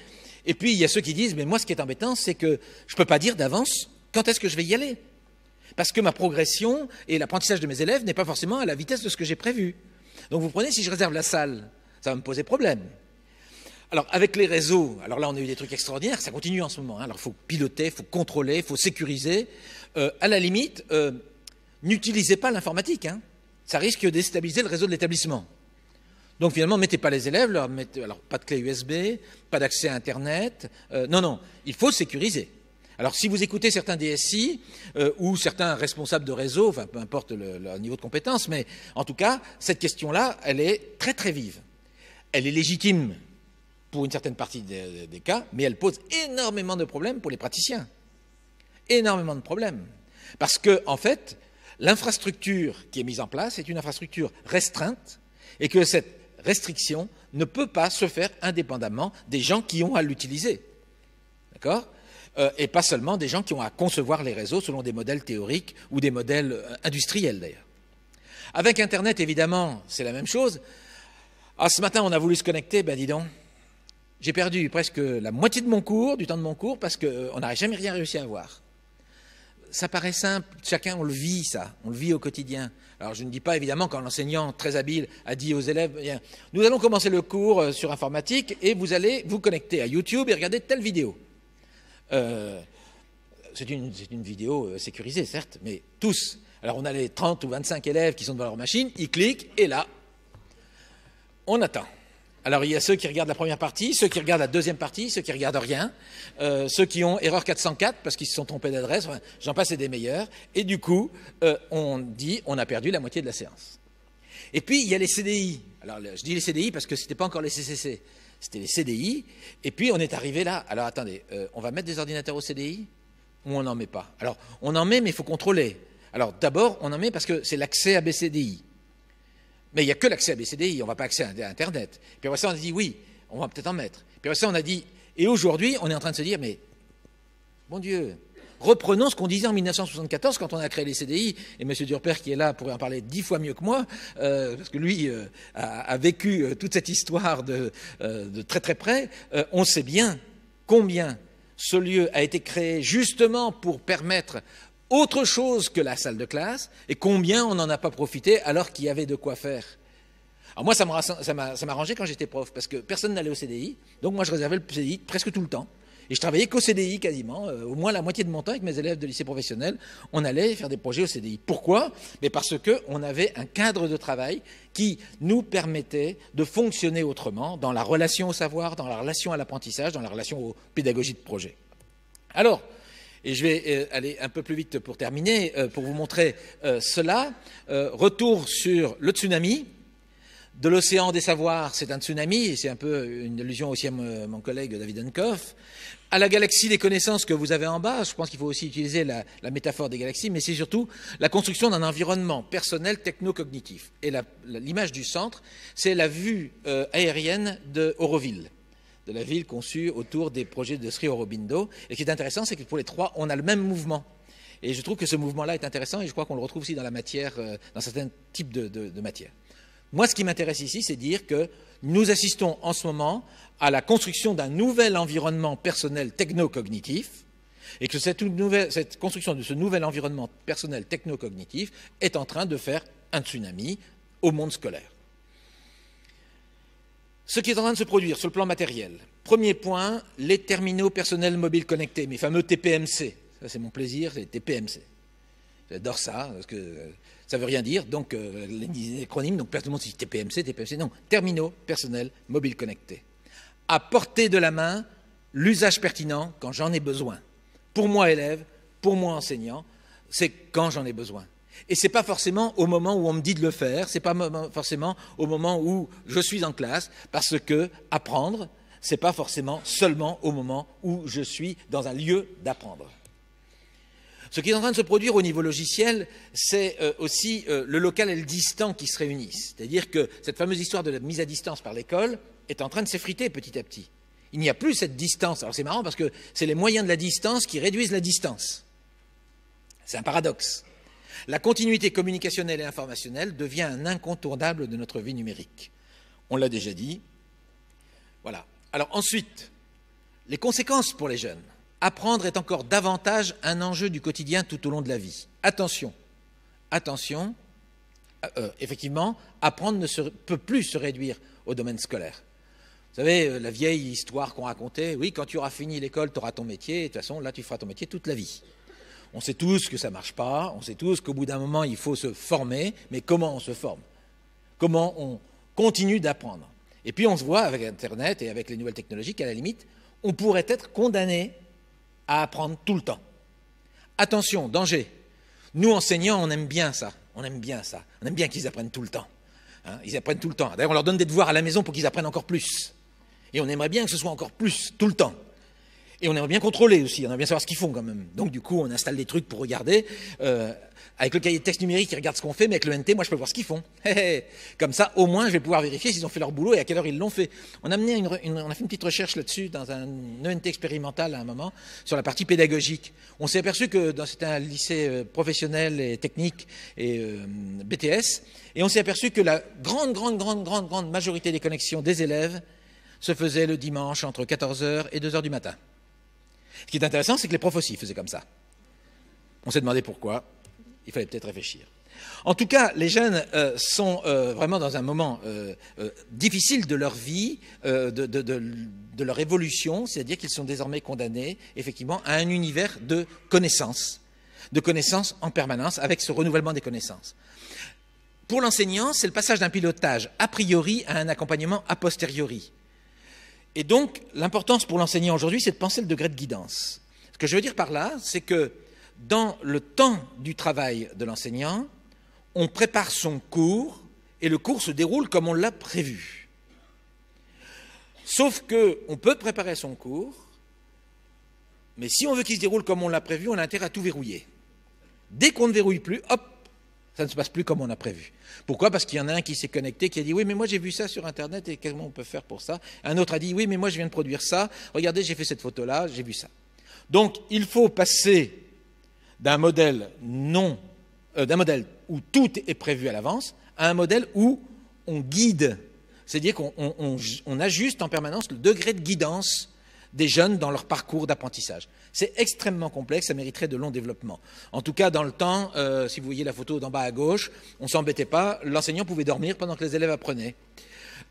Et puis, il y a ceux qui disent, mais moi, ce qui est embêtant, c'est que je ne peux pas dire d'avance quand est-ce que je vais y aller. Parce que ma progression et l'apprentissage de mes élèves n'est pas forcément à la vitesse de ce que j'ai prévu. Donc, vous prenez, si je réserve la salle, ça va me poser problème. Alors, avec les réseaux, alors là, on a eu des trucs extraordinaires, ça continue en ce moment. Hein. Alors, il faut piloter, il faut contrôler, il faut sécuriser. Euh, à la limite, euh, n'utilisez pas l'informatique. Hein. Ça risque de déstabiliser le réseau de l'établissement. Donc, finalement, mettez pas les élèves, mettez, alors pas de clé USB, pas d'accès à Internet. Euh, non, non, il faut sécuriser. Alors, si vous écoutez certains DSI ou certains responsables de réseau, enfin, peu importe leur le niveau de compétence, mais en tout cas, cette question-là, elle est très, très vive. Elle est légitime, pour une certaine partie des, cas, mais elle pose énormément de problèmes pour les praticiens. Énormément de problèmes. Parce que, en fait, l'infrastructure qui est mise en place est une infrastructure restreinte et que cette restriction ne peut pas se faire indépendamment des gens qui ont à l'utiliser. D'accord euh, Et pas seulement des gens qui ont à concevoir les réseaux selon des modèles théoriques ou des modèles euh, industriels d'ailleurs. Avec Internet, évidemment, c'est la même chose. Ah, ce matin, on a voulu se connecter, ben dis donc, j'ai perdu presque la moitié de mon cours, du temps de mon cours, parce qu'on euh, n'aurait jamais rien réussi à voir. Ça paraît simple, chacun on le vit ça, on le vit au quotidien. Alors je ne dis pas évidemment quand l'enseignant très habile a dit aux élèves, eh nous allons commencer le cours euh, sur informatique et vous allez vous connecter à YouTube et regarder telle vidéo. Euh, c'est une, une, vidéo sécurisée, certes, mais tous. Alors on a les 30 ou 25 élèves qui sont devant leur machine, ils cliquent, et là, on attend. Alors il y a ceux qui regardent la première partie, ceux qui regardent la deuxième partie, ceux qui regardent rien, euh, ceux qui ont erreur 404 parce qu'ils se sont trompés d'adresse, j'en passe et des meilleurs, et du coup euh, on dit on a perdu la moitié de la séance. Et puis il y a les CDI. Alors je dis les CDI parce que ce n'était pas encore les CCC, c'était les CDI, et puis on est arrivé là. Alors attendez, euh, on va mettre des ordinateurs au CDI ou on n'en met pas Alors on en met mais il faut contrôler. Alors d'abord on en met parce que c'est l'accès à BCDI. Mais il n'y a que l'accès à BCDI, on ne va pas accès à Internet. Puis après ça, on a dit oui, on va peut-être en mettre. Puis après ça, on a dit, et aujourd'hui, on est en train de se dire, mais mon Dieu, reprenons ce qu'on disait en 1974 quand on a créé les CDI, et M. Durper, qui est là, pourrait en parler dix fois mieux que moi, euh, parce que lui euh, a, vécu euh, toute cette histoire de, de très très près, on sait bien combien ce lieu a été créé justement pour permettre autre chose que la salle de classe, et combien on n'en a pas profité alors qu'il y avait de quoi faire. Alors moi, ça m'arrangeait quand j'étais prof, parce que personne n'allait au CDI, donc moi je réservais le CDI presque tout le temps. Et je travaillais qu'au CDI quasiment, euh, au moins la moitié de mon temps avec mes élèves de lycée professionnel, on allait faire des projets au CDI. Pourquoi Mais Parce qu'on avait un cadre de travail qui nous permettait de fonctionner autrement dans la relation au savoir, dans la relation à l'apprentissage, dans la relation aux pédagogies de projet. Alors, et je vais euh, aller un peu plus vite pour terminer, euh, pour vous montrer euh, cela. Retour sur le tsunami. De l'océan des savoirs, c'est un tsunami, et c'est un peu une allusion aussi à mon collègue David Unkoff. À la galaxie des connaissances que vous avez en bas, je pense qu'il faut aussi utiliser la, métaphore des galaxies, mais c'est surtout la construction d'un environnement personnel technocognitif Et l'image du centre, c'est la vue aérienne de Auroville de la ville conçue autour des projets de Sri Aurobindo. Et ce qui est intéressant, c'est que pour les trois, on a le même mouvement. Et je trouve que ce mouvement-là est intéressant et je crois qu'on le retrouve aussi dans la matière, euh, dans certains types de, matières. Moi, ce qui m'intéresse ici, c'est dire que nous assistons en ce moment à la construction d'un nouvel environnement personnel techno-cognitif et que cette, cette, construction de ce nouvel environnement personnel techno-cognitif est en train de faire un tsunami au monde scolaire ce qui est en train de se produire sur le plan matériel. Premier point, les terminaux personnels mobiles connectés, mes fameux TPMC. Ça, c'est mon plaisir, c'est TPMC. J'adore ça, parce que euh, ça veut rien dire. Donc, euh, les acronymes, donc personne le monde dit TPMC, TPMC. Non, terminaux personnels mobiles connectés. À portée de la main, l'usage pertinent quand j'en ai besoin. Pour moi, élève, pour moi, enseignant, c'est quand j'en ai besoin. Et ce n'est pas forcément au moment où on me dit de le faire, ce n'est pas forcément au moment où je suis en classe, parce que apprendre, ce n'est pas forcément seulement au moment où je suis dans un lieu d'apprendre. Ce qui est en train de se produire au niveau logiciel, c'est euh, aussi euh, le local et le distant qui se réunissent. C'est-à-dire que cette fameuse histoire de la mise à distance par l'école est en train de s'effriter petit à petit. Il n'y a plus cette distance. Alors c'est marrant parce que c'est les moyens de la distance qui réduisent la distance. C'est un paradoxe. La continuité communicationnelle et informationnelle devient un incontournable de notre vie numérique. On l'a déjà dit. Voilà. Alors ensuite, les conséquences pour les jeunes. Apprendre est encore davantage un enjeu du quotidien tout au long de la vie. Attention, attention, euh, euh, effectivement, apprendre ne peut plus se réduire au domaine scolaire. Vous savez, euh, la vieille histoire qu'on racontait, oui, quand tu auras fini l'école, tu auras ton métier, de toute façon, là, tu feras ton métier toute la vie. On sait tous que ça ne marche pas, on sait tous qu'au bout d'un moment, il faut se former, mais comment on se forme Comment on continue d'apprendre Et puis on se voit avec Internet et avec les nouvelles technologies qu'à la limite, on pourrait être condamné à apprendre tout le temps. Attention, danger. Nous, enseignants, on aime bien ça. On aime bien ça. On aime bien qu'ils apprennent tout le temps. Hein, ils apprennent tout le temps. D'ailleurs, on leur donne des devoirs à la maison pour qu'ils apprennent encore plus. Et on aimerait bien que ce soit encore plus, tout le temps. Et on aimerait bien contrôler aussi, on aimerait bien savoir ce qu'ils font quand même. Donc du coup, on installe des trucs pour regarder. Euh, avec le cahier de texte numérique, ils regardent ce qu'on fait, mais avec le NT, moi, je peux voir ce qu'ils font. Comme ça, au moins, je vais pouvoir vérifier s'ils ont fait leur boulot et à quelle heure ils l'ont fait. On a, a fait une petite recherche là-dessus dans un ENT expérimental à un moment sur la partie pédagogique. On s'est aperçu que c'était un lycée euh, professionnel et technique et euh, BTS, et on s'est aperçu que la grande, grande, grande, grande, grande majorité des connexions des élèves se faisait le dimanche entre 14h et 2h du matin. Ce qui est intéressant, c'est que les profs aussi faisaient comme ça. On s'est demandé pourquoi. Il fallait peut-être réfléchir. En tout cas, les jeunes euh, sont euh, vraiment dans un moment euh, difficile de leur vie, de, de, leur évolution, c'est-à-dire qu'ils sont désormais condamnés, effectivement, à un univers de connaissances, de connaissances en permanence, avec ce renouvellement des connaissances. Pour l'enseignant, c'est le passage d'un pilotage a priori à un accompagnement a posteriori. Et donc, l'importance pour l'enseignant aujourd'hui, c'est de penser le degré de guidance. Ce que je veux dire par là, c'est que dans le temps du travail de l'enseignant, on prépare son cours et le cours se déroule comme on l'a prévu. Sauf qu'on peut préparer son cours, mais si on veut qu'il se déroule comme on l'a prévu, on a intérêt à tout verrouiller. Dès qu'on ne verrouille plus, hop, ça ne se passe plus comme on a prévu. Pourquoi Parce qu'il y en a un qui s'est connecté, qui a dit Oui, mais moi j'ai vu ça sur Internet et comment on peut faire pour ça Un autre a dit Oui, mais moi je viens de produire ça. Regardez, j'ai fait cette photo-là, j'ai vu ça. Donc il faut passer d'un modèle non, euh, d'un modèle où tout est prévu à l'avance à un modèle où on guide, c'est-à-dire qu'on on, on, on ajuste en permanence le degré de guidance des jeunes dans leur parcours d'apprentissage. C'est extrêmement complexe, ça mériterait de longs développements. En tout cas, dans le temps, euh, si vous voyez la photo d'en bas à gauche, on ne s'embêtait pas, l'enseignant pouvait dormir pendant que les élèves apprenaient.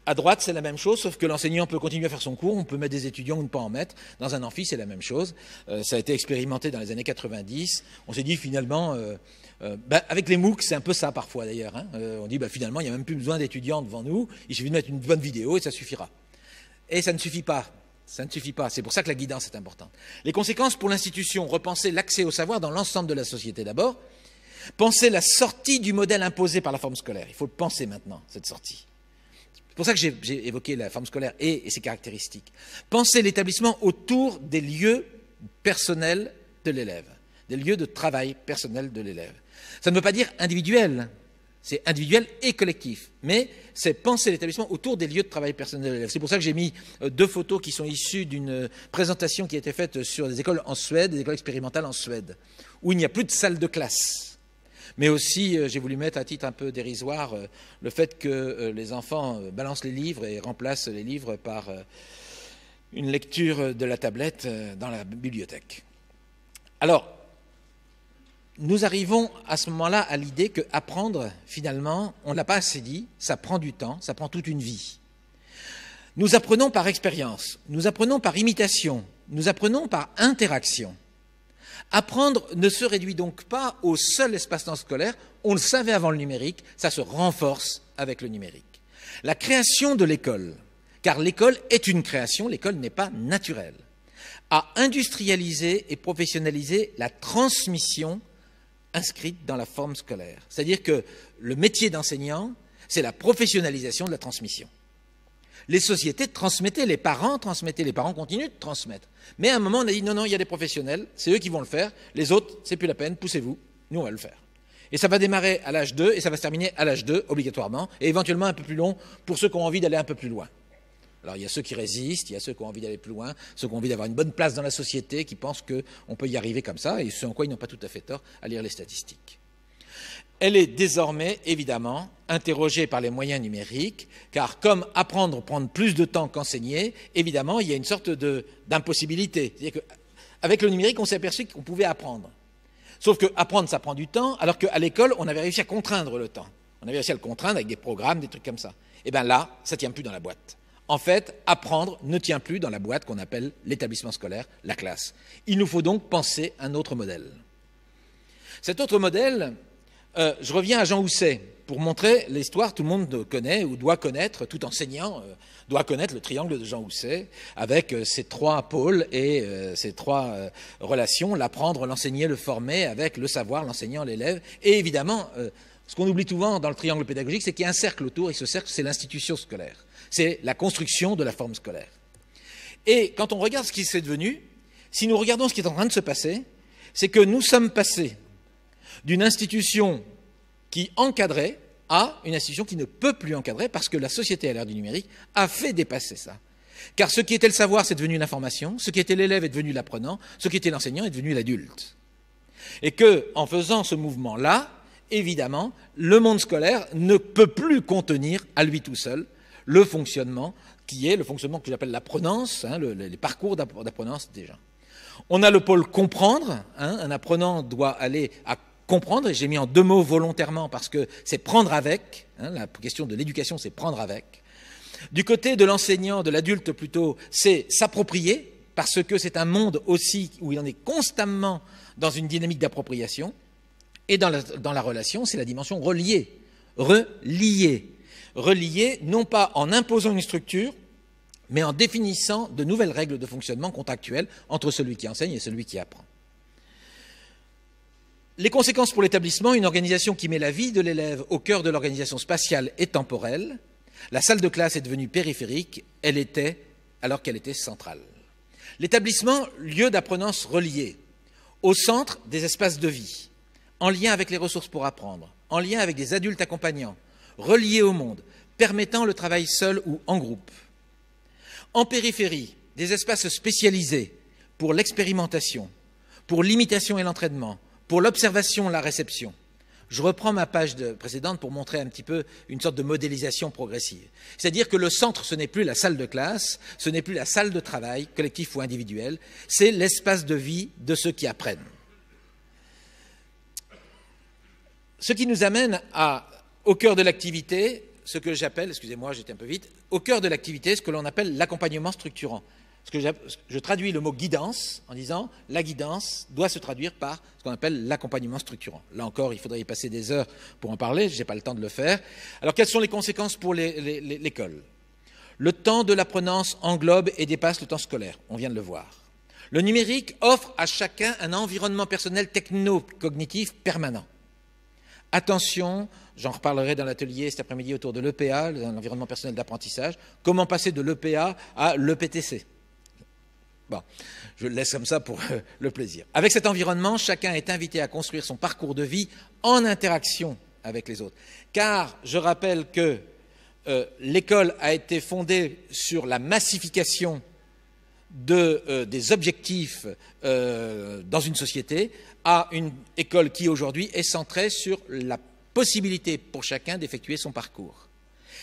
À droite, c'est la même chose, sauf que l'enseignant peut continuer à faire son cours, on peut mettre des étudiants ou ne pas en mettre. Dans un amphi, c'est la même chose. Euh, ça a été expérimenté dans les années 90. On s'est dit finalement, euh, bah, avec les MOOC, c'est un peu ça parfois d'ailleurs. Hein. on dit bah, finalement, il n'y a même plus besoin d'étudiants devant nous, il suffit de mettre une bonne vidéo et ça suffira. Et ça ne suffit pas. Ça ne suffit pas. C'est pour ça que la guidance est importante. Les conséquences pour l'institution, repenser l'accès au savoir dans l'ensemble de la société d'abord. Penser la sortie du modèle imposé par la forme scolaire. Il faut penser maintenant, cette sortie. C'est pour ça que j'ai évoqué la forme scolaire et, ses caractéristiques. Penser l'établissement autour des lieux personnels de l'élève, des lieux de travail personnels de l'élève. Ça ne veut pas dire individuel, c'est individuel et collectif. Mais c'est penser l'établissement autour des lieux de travail personnel C'est pour ça que j'ai mis euh, deux photos qui sont issues d'une euh, présentation qui a été faite euh, sur des écoles en Suède, des écoles expérimentales en Suède, où il n'y a plus de salle de classe. Mais aussi, j'ai voulu mettre à titre un peu dérisoire le fait que les enfants balancent les livres et remplacent les livres par une lecture de la tablette dans la bibliothèque. Alors, nous arrivons à ce moment-là à l'idée que apprendre, finalement, on ne l'a pas assez dit, ça prend du temps, ça prend toute une vie. Nous apprenons par expérience, nous apprenons par imitation, nous apprenons par interaction. Apprendre ne se réduit donc pas au seul espace-temps scolaire, on le savait avant le numérique, ça se renforce avec le numérique. La création de l'école, car l'école est une création, l'école n'est pas naturelle, a industrialisé et professionnalisé la transmission inscrite dans la forme scolaire. C'est-à-dire que le métier d'enseignant, c'est la professionnalisation de la transmission. Les sociétés transmettaient, les parents transmettaient, les parents continuent de transmettre. Mais à un moment, on a dit non, non, il y a des professionnels, c'est eux qui vont le faire, les autres, c'est plus la peine, poussez-vous, nous on va le faire. Et ça va démarrer à l'âge 2 et ça va se terminer à l'âge 2 obligatoirement, et éventuellement un peu plus long pour ceux qui ont envie d'aller un peu plus loin. Alors il y a ceux qui résistent, il y a ceux qui ont envie d'aller plus loin, ceux qui ont envie d'avoir une bonne place dans la société, qui pensent qu'on peut y arriver comme ça, et ce en quoi ils n'ont pas tout à fait tort à lire les statistiques. Elle est désormais, évidemment, interrogée par les moyens numériques, car comme apprendre prend plus de temps qu'enseigner, évidemment, il y a une sorte d'impossibilité. C'est-à-dire qu'avec le numérique, on s'est aperçu qu'on pouvait apprendre. Sauf qu'apprendre, apprendre, ça prend du temps, alors qu'à l'école, on avait réussi à contraindre le temps. On avait réussi à le contraindre avec des programmes, des trucs comme ça. Et eh bien là, ça ne tient plus dans la boîte en fait, apprendre ne tient plus dans la boîte qu'on appelle l'établissement scolaire, la classe. Il nous faut donc penser un autre modèle. Cet autre modèle, euh, je reviens à Jean Housset pour montrer l'histoire, tout le monde connaît ou doit connaître, tout enseignant euh, doit connaître le triangle de Jean Housset avec euh, ses trois pôles et ses trois relations, l'apprendre, l'enseigner, le former avec le savoir, l'enseignant, l'élève et évidemment ce qu'on oublie souvent dans le triangle pédagogique, c'est qu'il y a un cercle autour, et ce cercle, c'est l'institution scolaire c'est la construction de la forme scolaire. Et quand on regarde ce qui s'est devenu, si nous regardons ce qui est en train de se passer, c'est que nous sommes passés d'une institution qui encadrait à une institution qui ne peut plus encadrer parce que la société à l'ère du numérique a fait dépasser ça. Car ce qui était le savoir, c'est devenu l'information, ce qui était l'élève est devenu l'apprenant, ce qui était l'enseignant est devenu l'adulte. Et que, en faisant ce mouvement-là, évidemment, le monde scolaire ne peut plus contenir à lui tout seul le fonctionnement qui est le fonctionnement que j'appelle l'apprenance, hein, les parcours d'apprenance des gens. On a le pôle comprendre, hein, un apprenant doit aller à comprendre, et j'ai mis en deux mots volontairement parce que c'est prendre avec, hein, la question de l'éducation c'est prendre avec. Du côté de l'enseignant, de l'adulte plutôt, c'est s'approprier, parce que c'est un monde aussi où il en est constamment dans une dynamique d'appropriation, et dans la, relation, c'est la dimension reliée, reliée reliés non pas en imposant une structure, mais en définissant de nouvelles règles de fonctionnement contractuelles entre celui qui enseigne et celui qui apprend. Les conséquences pour l'établissement, une organisation qui met la vie de l'élève au cœur de l'organisation spatiale et temporelle. La salle de classe est devenue périphérique, elle était alors qu'elle était centrale. L'établissement, lieu d'apprenance relié, au centre des espaces de vie, en lien avec les ressources pour apprendre, en lien avec des adultes accompagnants, reliés au monde, permettant le travail seul ou en groupe. En périphérie, des espaces spécialisés pour l'expérimentation, pour l'imitation et l'entraînement, pour l'observation, la réception. Je reprends ma page précédente pour montrer un petit peu une sorte de modélisation progressive. C'est-à-dire que le centre, ce n'est plus la salle de classe, ce n'est plus la salle de travail, collectif ou individuel, c'est l'espace de vie de ceux qui apprennent. Ce qui nous amène à au cœur de l'activité, ce que j'appelle, excusez-moi, j'étais un peu vite, au cœur de l'activité, ce que l'on appelle l'accompagnement structurant. Ce que je traduis le mot guidance en disant la guidance doit se traduire par ce qu'on appelle l'accompagnement structurant. Là encore, il faudrait y passer des heures pour en parler, je n'ai pas le temps de le faire. Alors, quelles sont les conséquences pour l'école Le temps de l'apprenance englobe et dépasse le temps scolaire, on vient de le voir. Le numérique offre à chacun un environnement personnel techno-cognitif permanent. Attention, j'en reparlerai dans l'atelier cet après-midi autour de l'EPA, l'environnement personnel d'apprentissage, comment passer de l'EPA à l'EPTC. Bon, je le laisse comme ça pour euh, le plaisir. Avec cet environnement, chacun est invité à construire son parcours de vie en interaction avec les autres. Car je rappelle que euh, l'école a été fondée sur la massification euh, des objectifs euh, dans une société à une école qui aujourd'hui est centrée sur la possibilité pour chacun d'effectuer son parcours.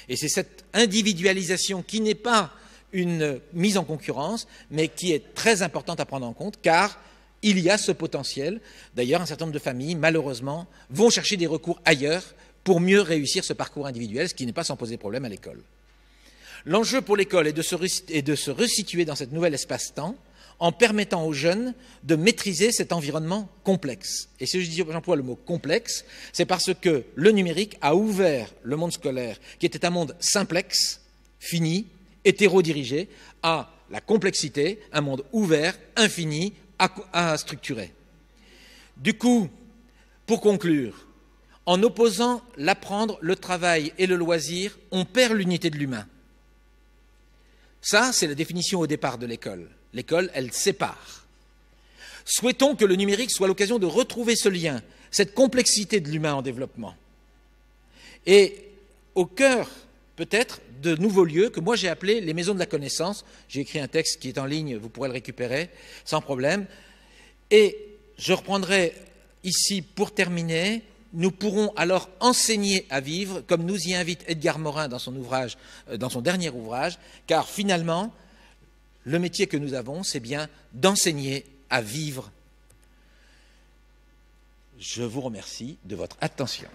Et c'est cette individualisation qui n'est pas une mise en concurrence, mais qui est très importante à prendre en compte, car il y a ce potentiel. D'ailleurs, un certain nombre de familles, malheureusement, vont chercher des recours ailleurs pour mieux réussir ce parcours individuel, ce qui n'est pas sans poser problème à l'école. L'enjeu pour l'école est de se resituer dans cet nouvel espace-temps en permettant aux jeunes de maîtriser cet environnement complexe. Et si j'emploie le mot complexe, c'est parce que le numérique a ouvert le monde scolaire, qui était un monde simplex, fini, hétérodirigé, à la complexité, un monde ouvert, infini, à, à structurer. Du coup, pour conclure, en opposant l'apprendre, le travail et le loisir, on perd l'unité de l'humain. Ça, c'est la définition au départ de l'école. L'école, elle sépare. Souhaitons que le numérique soit l'occasion de retrouver ce lien, cette complexité de l'humain en développement. Et au cœur, peut-être, de nouveaux lieux que moi j'ai appelés les maisons de la connaissance. J'ai écrit un texte qui est en ligne, vous pourrez le récupérer sans problème. Et je reprendrai ici, pour terminer, nous pourrons alors enseigner à vivre, comme nous y invite Edgar Morin dans son, euh, dans son dernier ouvrage, car finalement, le métier que nous avons, c'est bien d'enseigner à vivre. Je vous remercie de votre attention.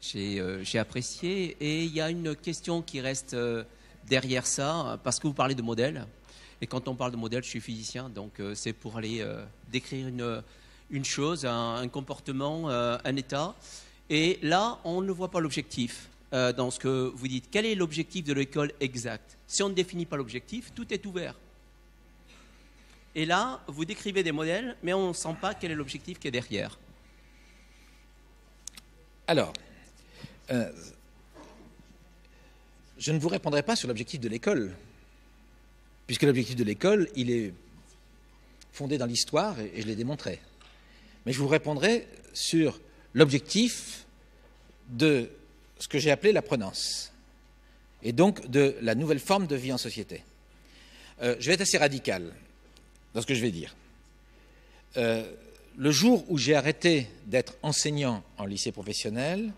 J'ai euh, apprécié et il y a une question qui reste euh, derrière ça, parce que vous parlez de modèles. Et quand on parle de modèle, je suis physicien, donc euh, c'est pour aller euh, décrire une, chose, un, comportement, euh, un état. Et là, on ne voit pas l'objectif dans ce que vous dites. Quel est l'objectif de l'école exact Si on ne définit pas l'objectif, tout est ouvert. Et là, vous décrivez des modèles, mais on ne sent pas quel est l'objectif qui est derrière. Alors, je ne vous répondrai pas sur l'objectif de l'école, puisque l'objectif de l'école, il est fondé dans l'histoire, et, je l'ai démontré. Mais je vous répondrai sur l'objectif de ce que j'ai appelé la prenance, et donc de la nouvelle forme de vie en société. Euh, je vais être assez radical dans ce que je vais dire. Euh, le jour où j'ai arrêté d'être enseignant en lycée professionnel,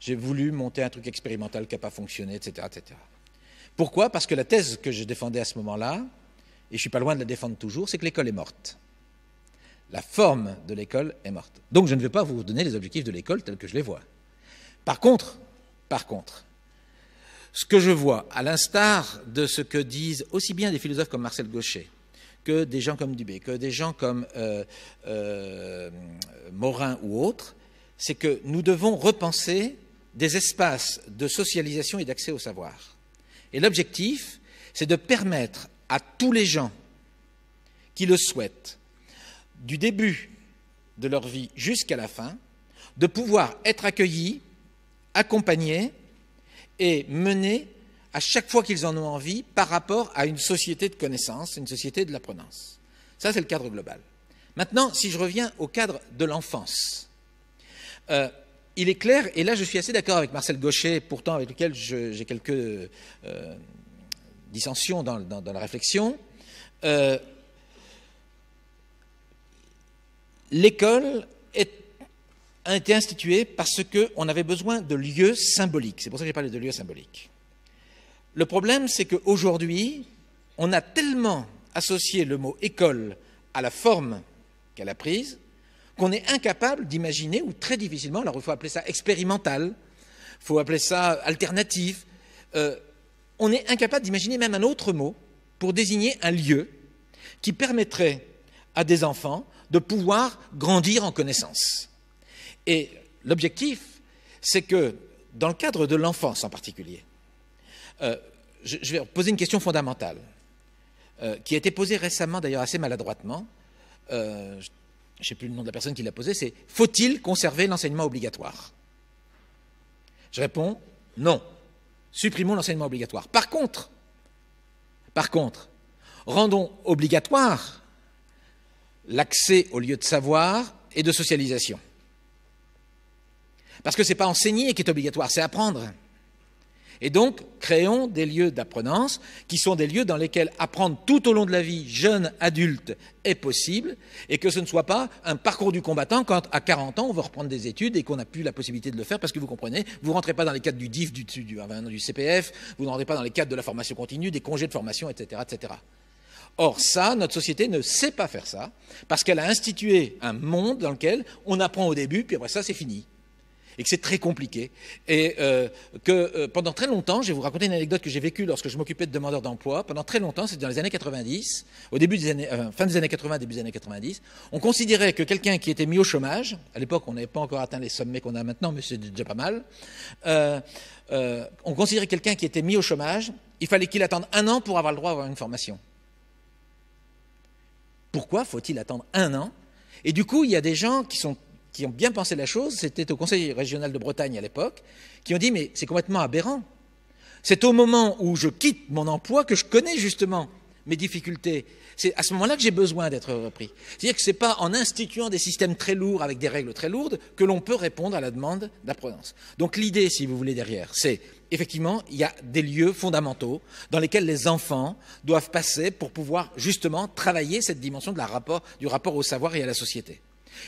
j'ai voulu monter un truc expérimental qui n'a pas fonctionné, etc., etc. Pourquoi Parce que la thèse que je défendais à ce moment-là, et je ne suis pas loin de la défendre toujours, c'est que l'école est morte. La forme de l'école est morte. Donc je ne vais pas vous donner les objectifs de l'école tels que je les vois. Par contre, par contre, ce que je vois, à l'instar de ce que disent aussi bien des philosophes comme Marcel Gaucher, que des gens comme Dubé, que des gens comme euh, euh, Morin ou autres, c'est que nous devons repenser des espaces de socialisation et d'accès au savoir. Et l'objectif, c'est de permettre à tous les gens qui le souhaitent, du début de leur vie jusqu'à la fin, de pouvoir être accueillis, accompagnés et menés à chaque fois qu'ils en ont envie par rapport à une société de connaissances, une société de l'apprenance. Ça, c'est le cadre global. Maintenant, si je reviens au cadre de l'enfance, euh, il est clair, et là je suis assez d'accord avec Marcel Gaucher, pourtant avec lequel j'ai quelques euh, dissensions dans, la réflexion. Euh, l'école a été instituée parce qu'on avait besoin de lieux symboliques. C'est pour ça que j'ai parlé de lieux symboliques. Le problème, c'est qu'aujourd'hui, on a tellement associé le mot école à la forme qu'elle a prise qu'on est incapable d'imaginer, ou très difficilement, alors il faut appeler ça expérimental, il faut appeler ça euh, alternatif, euh, on est incapable d'imaginer même un autre mot pour désigner un lieu qui permettrait à des enfants de pouvoir grandir en connaissance. Et l'objectif, c'est que, dans le cadre de l'enfance en particulier, euh, je, vais poser une question fondamentale, qui a été posée récemment, d'ailleurs assez maladroitement je ne sais plus le nom de la personne qui l'a posé, c'est faut-il conserver l'enseignement obligatoire Je réponds non. Supprimons l'enseignement obligatoire. Par contre, par contre, rendons obligatoire l'accès au lieu de savoir et de socialisation. Parce que ce n'est pas enseigner qui est obligatoire, c'est apprendre. Et donc, créons des lieux d'apprenance qui sont des lieux dans lesquels apprendre tout au long de la vie, jeune, adulte, est possible, et que ce ne soit pas un parcours du combattant quand à 40 ans on veut reprendre des études et qu'on n'a plus la possibilité de le faire parce que vous comprenez, vous ne rentrez pas dans les cadres du DIF, du, du CPF, vous ne rentrez pas dans les cadres de la formation continue, des congés de formation, etc. etc. Or, ça, notre société ne sait pas faire ça, parce qu'elle a institué un monde dans lequel on apprend au début, puis après ça, c'est fini et que c'est très compliqué. Et euh, que euh, pendant très longtemps, je vais vous raconter une anecdote que j'ai vécue lorsque je m'occupais de demandeurs d'emploi. Pendant très longtemps, c'était dans les années 90, au début des années, euh, fin des années 80, début des années 90, on considérait que quelqu'un qui était mis au chômage, à l'époque on n'avait pas encore atteint les sommets qu'on a maintenant, mais c'est déjà pas mal, on considérait quelqu'un qui était mis au chômage, il fallait qu'il attende un an pour avoir le droit à avoir une formation. Pourquoi faut-il attendre un an Et du coup, il y a des gens qui sont qui ont bien pensé la chose, c'était au Conseil régional de Bretagne à l'époque, qui ont dit mais c'est complètement aberrant. C'est au moment où je quitte mon emploi que je connais justement mes difficultés. C'est à ce moment-là que j'ai besoin d'être repris. C'est-à-dire que ce n'est pas en instituant des systèmes très lourds avec des règles très lourdes que l'on peut répondre à la demande d'apprenance. Donc l'idée, si vous voulez, derrière, c'est effectivement, il y a des lieux fondamentaux dans lesquels les enfants doivent passer pour pouvoir justement travailler cette dimension du rapport au savoir et à la société.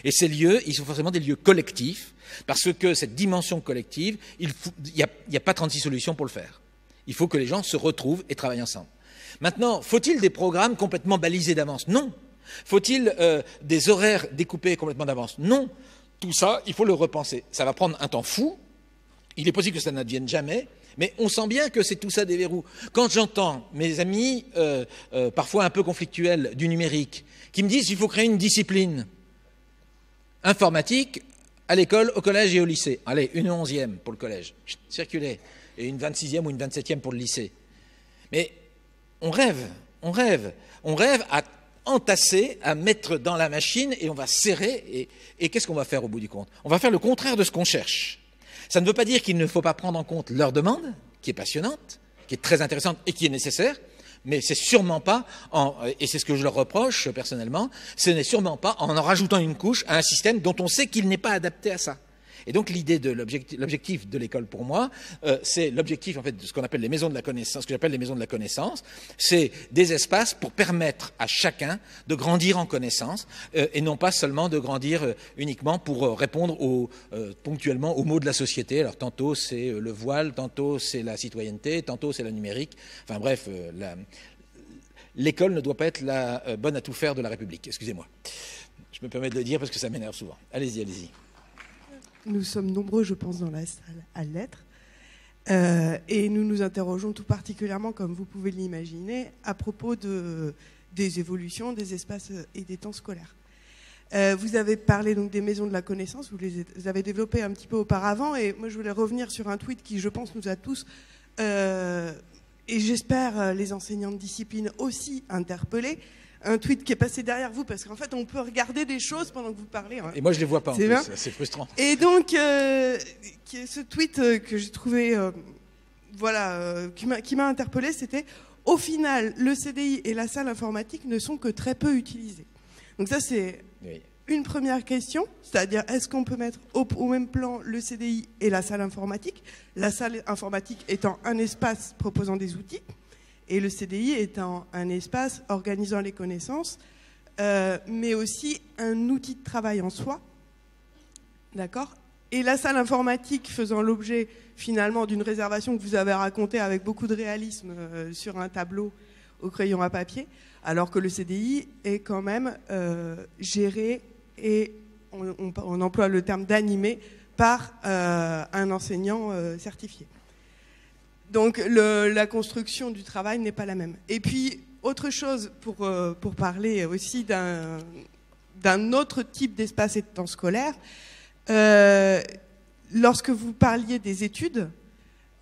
Et ces lieux, ils sont forcément des lieux collectifs, parce que cette dimension collective, il n'y a, pas 36 solutions pour le faire. Il faut que les gens se retrouvent et travaillent ensemble. Maintenant, faut-il des programmes complètement balisés d'avance Non. Faut-il euh, des horaires découpés complètement d'avance Non. Tout ça, il faut le repenser. Ça va prendre un temps fou. Il est possible que ça n'advienne jamais. Mais on sent bien que c'est tout ça des verrous. Quand j'entends mes amis, euh, euh, parfois un peu conflictuels, du numérique, qui me disent qu'il faut créer une discipline, informatique à l'école, au collège et au lycée. Allez, une onzième pour le collège, circulez, et une vingt-sixième ou une vingt-septième pour le lycée. Mais on rêve, on rêve, on rêve à entasser, à mettre dans la machine, et on va serrer, et qu'est-ce qu'on va faire au bout du compte On va faire le contraire de ce qu'on cherche. Ça ne veut pas dire qu'il ne faut pas prendre en compte leur demande, qui est passionnante, qui est très intéressante et qui est nécessaire, mais c'est sûrement pas, en, euh, et c'est ce que je leur reproche euh, personnellement, ce n'est sûrement pas en en rajoutant une couche à un système dont on sait qu'il n'est pas adapté à ça. Et donc l'idée de l'objectif de l'école pour moi, euh, c'est l'objectif en fait de ce qu'on appelle les maisons de la connaissance, ce que j'appelle les maisons de la connaissance, c'est des espaces pour permettre à chacun de grandir en connaissance euh, et non pas seulement de grandir euh, uniquement pour répondre ponctuellement aux mots de la société. Alors tantôt c'est le voile, tantôt c'est la citoyenneté, tantôt c'est la numérique. Enfin bref, l'école ne doit pas être la bonne à tout faire de la République. Excusez-moi. Je me permets de le dire parce que ça m'énerve souvent. Allez-y, allez-y nous sommes nombreux, je pense, dans la salle à l'être. Euh, et nous nous interrogeons tout particulièrement, comme vous pouvez l'imaginer, à propos des évolutions des espaces et des temps scolaires. Euh, vous avez parlé donc des maisons de la connaissance, vous les avez développées un petit peu auparavant, et moi je voulais revenir sur un tweet qui, je pense, nous a tous, euh, et j'espère les enseignants de discipline aussi interpellés, un tweet qui est passé derrière vous parce qu'en fait on peut regarder des choses pendant que vous parlez. Hein. Et moi je les vois pas. C'est frustrant. Et donc euh, ce tweet euh, que j'ai trouvé, euh, voilà, qui m'a interpellé, c'était au final le CDI et la salle informatique ne sont que très peu utilisés. Donc ça c'est une première question, c'est-à-dire est-ce qu'on peut mettre au même plan le CDI et la salle informatique, la salle informatique étant un espace proposant des outils. Et le CDI est un, espace organisant les connaissances, euh, mais aussi un outil de travail en soi. D'accord Et la salle informatique faisant l'objet finalement d'une réservation que vous avez racontée avec beaucoup de réalisme euh, sur un tableau au crayon à papier, alors que le CDI est quand même euh, géré et on, on, emploie le terme d'animé par un enseignant certifié. Donc la construction du travail n'est pas la même. Et puis, autre chose pour, euh, parler aussi d'un autre type d'espace et de temps scolaire, euh, lorsque vous parliez des études,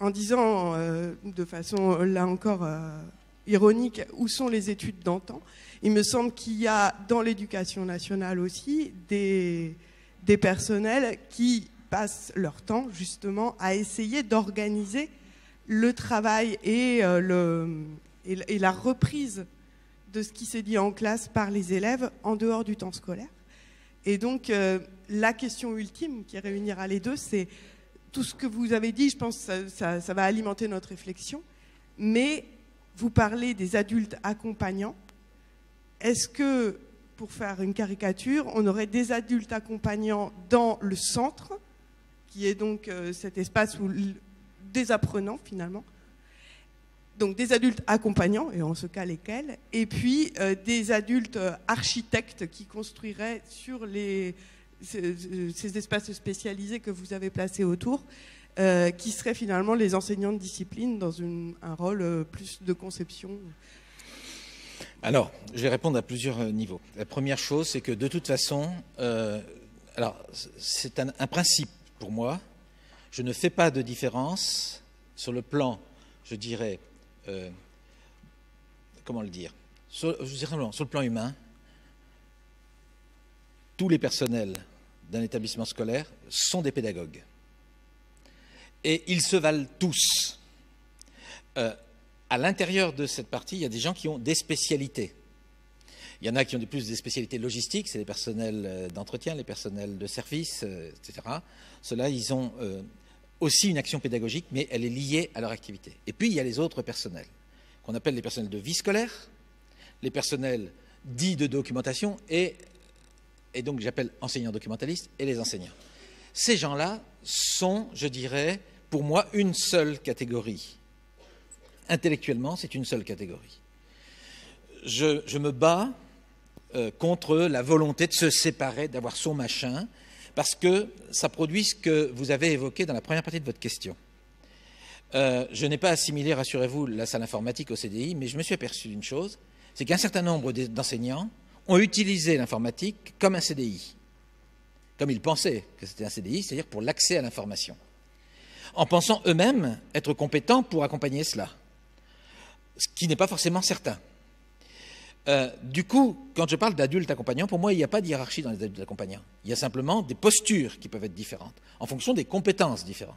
en disant euh, de façon là encore ironique où sont les études d'antan, il me semble qu'il y a dans l'éducation nationale aussi des personnels qui passent leur temps justement à essayer d'organiser le travail euh, et, la reprise de ce qui s'est dit en classe par les élèves en dehors du temps scolaire. Et donc, euh, la question ultime qui réunira les deux, c'est tout ce que vous avez dit, je pense ça, va alimenter notre réflexion, mais vous parlez des adultes accompagnants. Est-ce que, pour faire une caricature, on aurait des adultes accompagnants dans le centre, qui est donc euh, cet espace où des apprenants finalement, donc des adultes accompagnants, et en ce cas lesquels, et puis euh, des adultes euh, architectes qui construiraient sur les, ces, espaces spécialisés que vous avez placés autour, euh, qui seraient finalement les enseignants de discipline dans un rôle plus de conception. Alors, je vais répondre à plusieurs niveaux. La première chose, c'est que de toute façon, alors c'est un, principe pour moi, je ne fais pas de différence sur le plan, je dirais, euh, comment le dire, sur, sur le plan humain, tous les personnels d'un établissement scolaire sont des pédagogues. Et ils se valent tous. Euh, à l'intérieur de cette partie, il y a des gens qui ont des spécialités. Il y en a qui ont de plus des spécialités logistiques, c'est les personnels euh, d'entretien, les personnels de service, etc. Cela, ils ont aussi une action pédagogique, mais elle est liée à leur activité. Et puis, il y a les autres personnels, qu'on appelle les personnels de vie scolaire, les personnels dits de documentation, et, et donc j'appelle enseignants documentalistes, et les enseignants. Ces gens-là sont, je dirais, pour moi, une seule catégorie. Intellectuellement, c'est une seule catégorie. Je, me bats euh, contre la volonté de se séparer, d'avoir son machin, parce que ça produit ce que vous avez évoqué dans la première partie de votre question. Euh, je n'ai pas assimilé, rassurez-vous, la salle informatique au CDI, mais je me suis aperçu d'une chose, c'est qu'un certain nombre d'enseignants ont utilisé l'informatique comme un CDI, comme ils pensaient que c'était un CDI, c'est-à-dire pour l'accès à l'information, en pensant eux-mêmes être compétents pour accompagner cela, ce qui n'est pas forcément certain. Euh, du coup, quand je parle d'adultes accompagnants, pour moi, il n'y a pas de hiérarchie dans les adultes accompagnants. Il y a simplement des postures qui peuvent être différentes, en fonction des compétences différentes.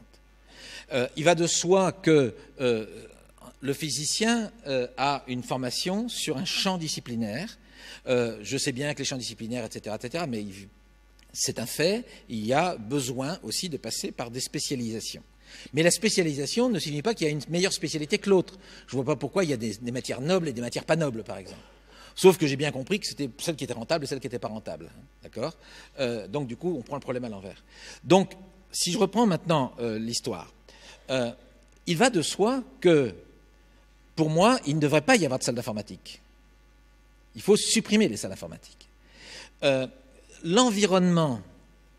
Euh, il va de soi que euh, le physicien a une formation sur un champ disciplinaire. je sais bien que les champs disciplinaires, etc., etc., mais c'est un fait, il y a besoin aussi de passer par des spécialisations. Mais la spécialisation ne signifie pas qu'il y a une meilleure spécialité que l'autre. Je ne vois pas pourquoi il y a des matières nobles et des matières pas nobles, par exemple. Sauf que j'ai bien compris que c'était celle qui était rentable et celle qui n'était pas rentable. Hein, d'accord euh, Donc, du coup, on prend le problème à l'envers. Donc, si je reprends maintenant euh, l'histoire, euh, il va de soi que, pour moi, il ne devrait pas y avoir de salle d'informatique. Il faut supprimer les salles d'informatique. L'environnement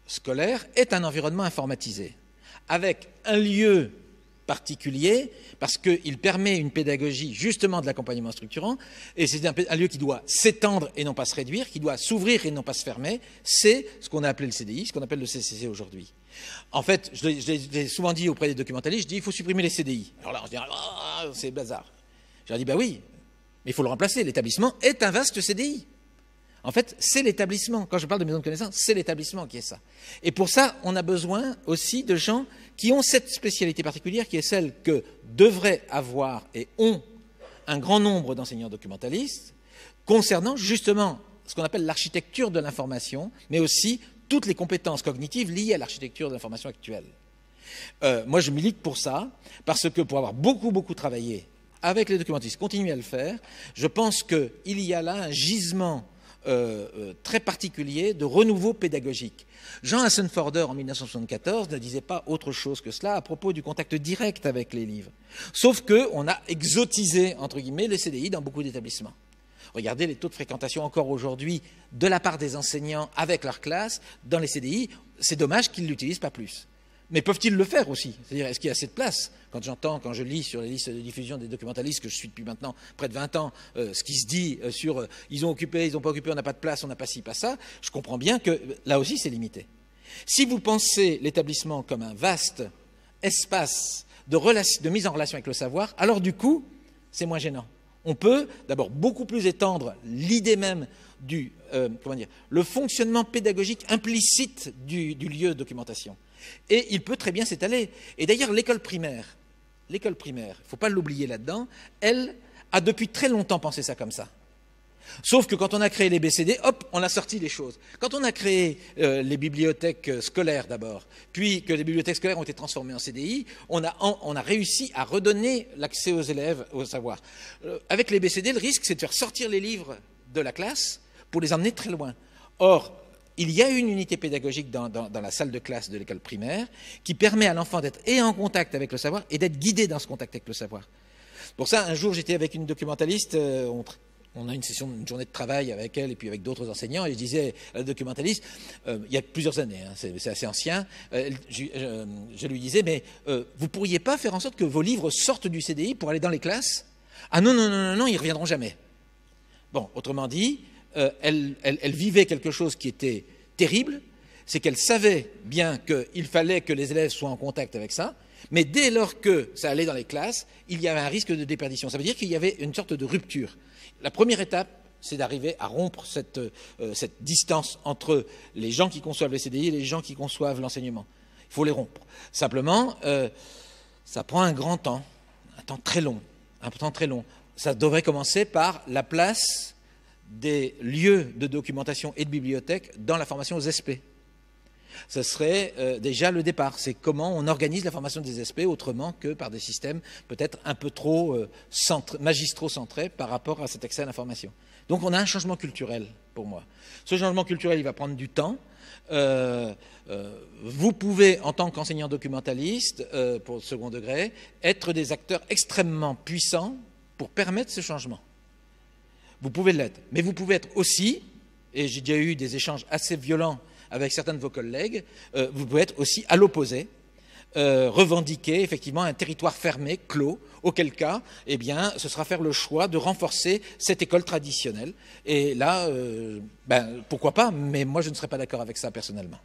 scolaire est un environnement informatisé, avec un lieu particulier parce qu'il permet une pédagogie justement de l'accompagnement structurant et c'est un, lieu qui doit s'étendre et non pas se réduire, qui doit s'ouvrir et non pas se fermer. C'est ce qu'on a appelé le CDI, ce qu'on appelle le CCC aujourd'hui. En fait, je l'ai souvent dit auprès des documentalistes, je dis il faut supprimer les CDI. Alors là, on se dit c'est bazar. Je leur dis bah oui, mais il faut le remplacer. L'établissement est un vaste CDI. En fait, c'est l'établissement. Quand je parle de maison de connaissance, c'est l'établissement qui est ça. Et pour ça, on a besoin aussi de gens qui ont cette spécialité particulière qui est celle que devraient avoir et ont un grand nombre d'enseignants documentalistes concernant justement ce qu'on appelle l'architecture de l'information, mais aussi toutes les compétences cognitives liées à l'architecture de l'information actuelle. Euh, moi, je milite pour ça, parce que pour avoir beaucoup, beaucoup travaillé avec les documentistes, continuer à le faire, je pense qu'il y a là un gisement euh, euh, très particulier de renouveau pédagogique. Jean Assenforder, en 1974, ne disait pas autre chose que cela à propos du contact direct avec les livres. Sauf qu'on a exotisé, entre guillemets, les CDI dans beaucoup d'établissements. Regardez les taux de fréquentation encore aujourd'hui de la part des enseignants avec leur classe dans les CDI. C'est dommage qu'ils ne l'utilisent pas plus. Mais peuvent-ils le faire aussi C'est-à-dire, est-ce qu'il y a assez de place Quand j'entends, quand je lis sur les listes de diffusion des documentalistes que je suis depuis maintenant près de 20 ans, euh, ce qui se dit euh, sur euh, ils ont occupé, ils n'ont pas occupé, on n'a pas de place, on n'a pas ci, pas ça, je comprends bien que là aussi c'est limité. Si vous pensez l'établissement comme un vaste espace de, mise en relation avec le savoir, alors du coup, c'est moins gênant. On peut d'abord beaucoup plus étendre l'idée même du, comment dire, le fonctionnement pédagogique implicite du lieu de documentation. Et il peut très bien s'étaler. Et d'ailleurs, l'école primaire, l'école primaire, il ne faut pas l'oublier là-dedans, elle a depuis très longtemps pensé ça comme ça. Sauf que quand on a créé les BCD, hop, on a sorti les choses. Quand on a créé euh, les bibliothèques euh, scolaires d'abord, puis que les bibliothèques scolaires ont été transformées en CDI, on a, réussi à redonner l'accès aux élèves au savoir. Euh, avec les BCD, le risque, c'est de faire sortir les livres de la classe pour les emmener très loin. Or, il y a une unité pédagogique dans, la salle de classe de l'école primaire qui permet à l'enfant d'être et en contact avec le savoir et d'être guidé dans ce contact avec le savoir. Pour ça, un jour, j'étais avec une documentaliste, euh, on, a une session, une journée de travail avec elle et puis avec d'autres enseignants, et je disais à la documentaliste, euh, il y a plusieurs années, hein, c'est assez ancien, euh, je, lui disais, mais vous pourriez pas faire en sorte que vos livres sortent du CDI pour aller dans les classes Ah non, non, non, non, non, ils reviendront jamais. Bon, autrement dit, euh, elle, vivait quelque chose qui était terrible, c'est qu'elle savait bien qu'il fallait que les élèves soient en contact avec ça, mais dès lors que ça allait dans les classes, il y avait un risque de déperdition. Ça veut dire qu'il y avait une sorte de rupture. La première étape, c'est d'arriver à rompre cette, euh, distance entre les gens qui conçoivent les CDI et les gens qui conçoivent l'enseignement. Il faut les rompre. Simplement, euh, ça prend un grand temps, un temps très long, un temps très long. Ça devrait commencer par la place des lieux de documentation et de bibliothèque dans la formation aux SP. Ce serait euh, déjà le départ. C'est comment on organise la formation des SP autrement que par des systèmes peut-être un peu trop euh, magistraux centrés par rapport à cet accès à l'information. Donc on a un changement culturel pour moi. Ce changement culturel, il va prendre du temps. Euh, vous pouvez, en tant qu'enseignant documentaliste, pour le second degré, être des acteurs extrêmement puissants pour permettre ce changement. Vous pouvez l'être. Mais vous pouvez être aussi, et j'ai déjà eu des échanges assez violents avec certains de vos collègues, euh, vous pouvez être aussi à l'opposé, euh, revendiquer effectivement un territoire fermé, clos, auquel cas, eh bien, ce sera faire le choix de renforcer cette école traditionnelle. Et là, euh, ben, pourquoi pas, mais moi je ne serais pas d'accord avec ça personnellement.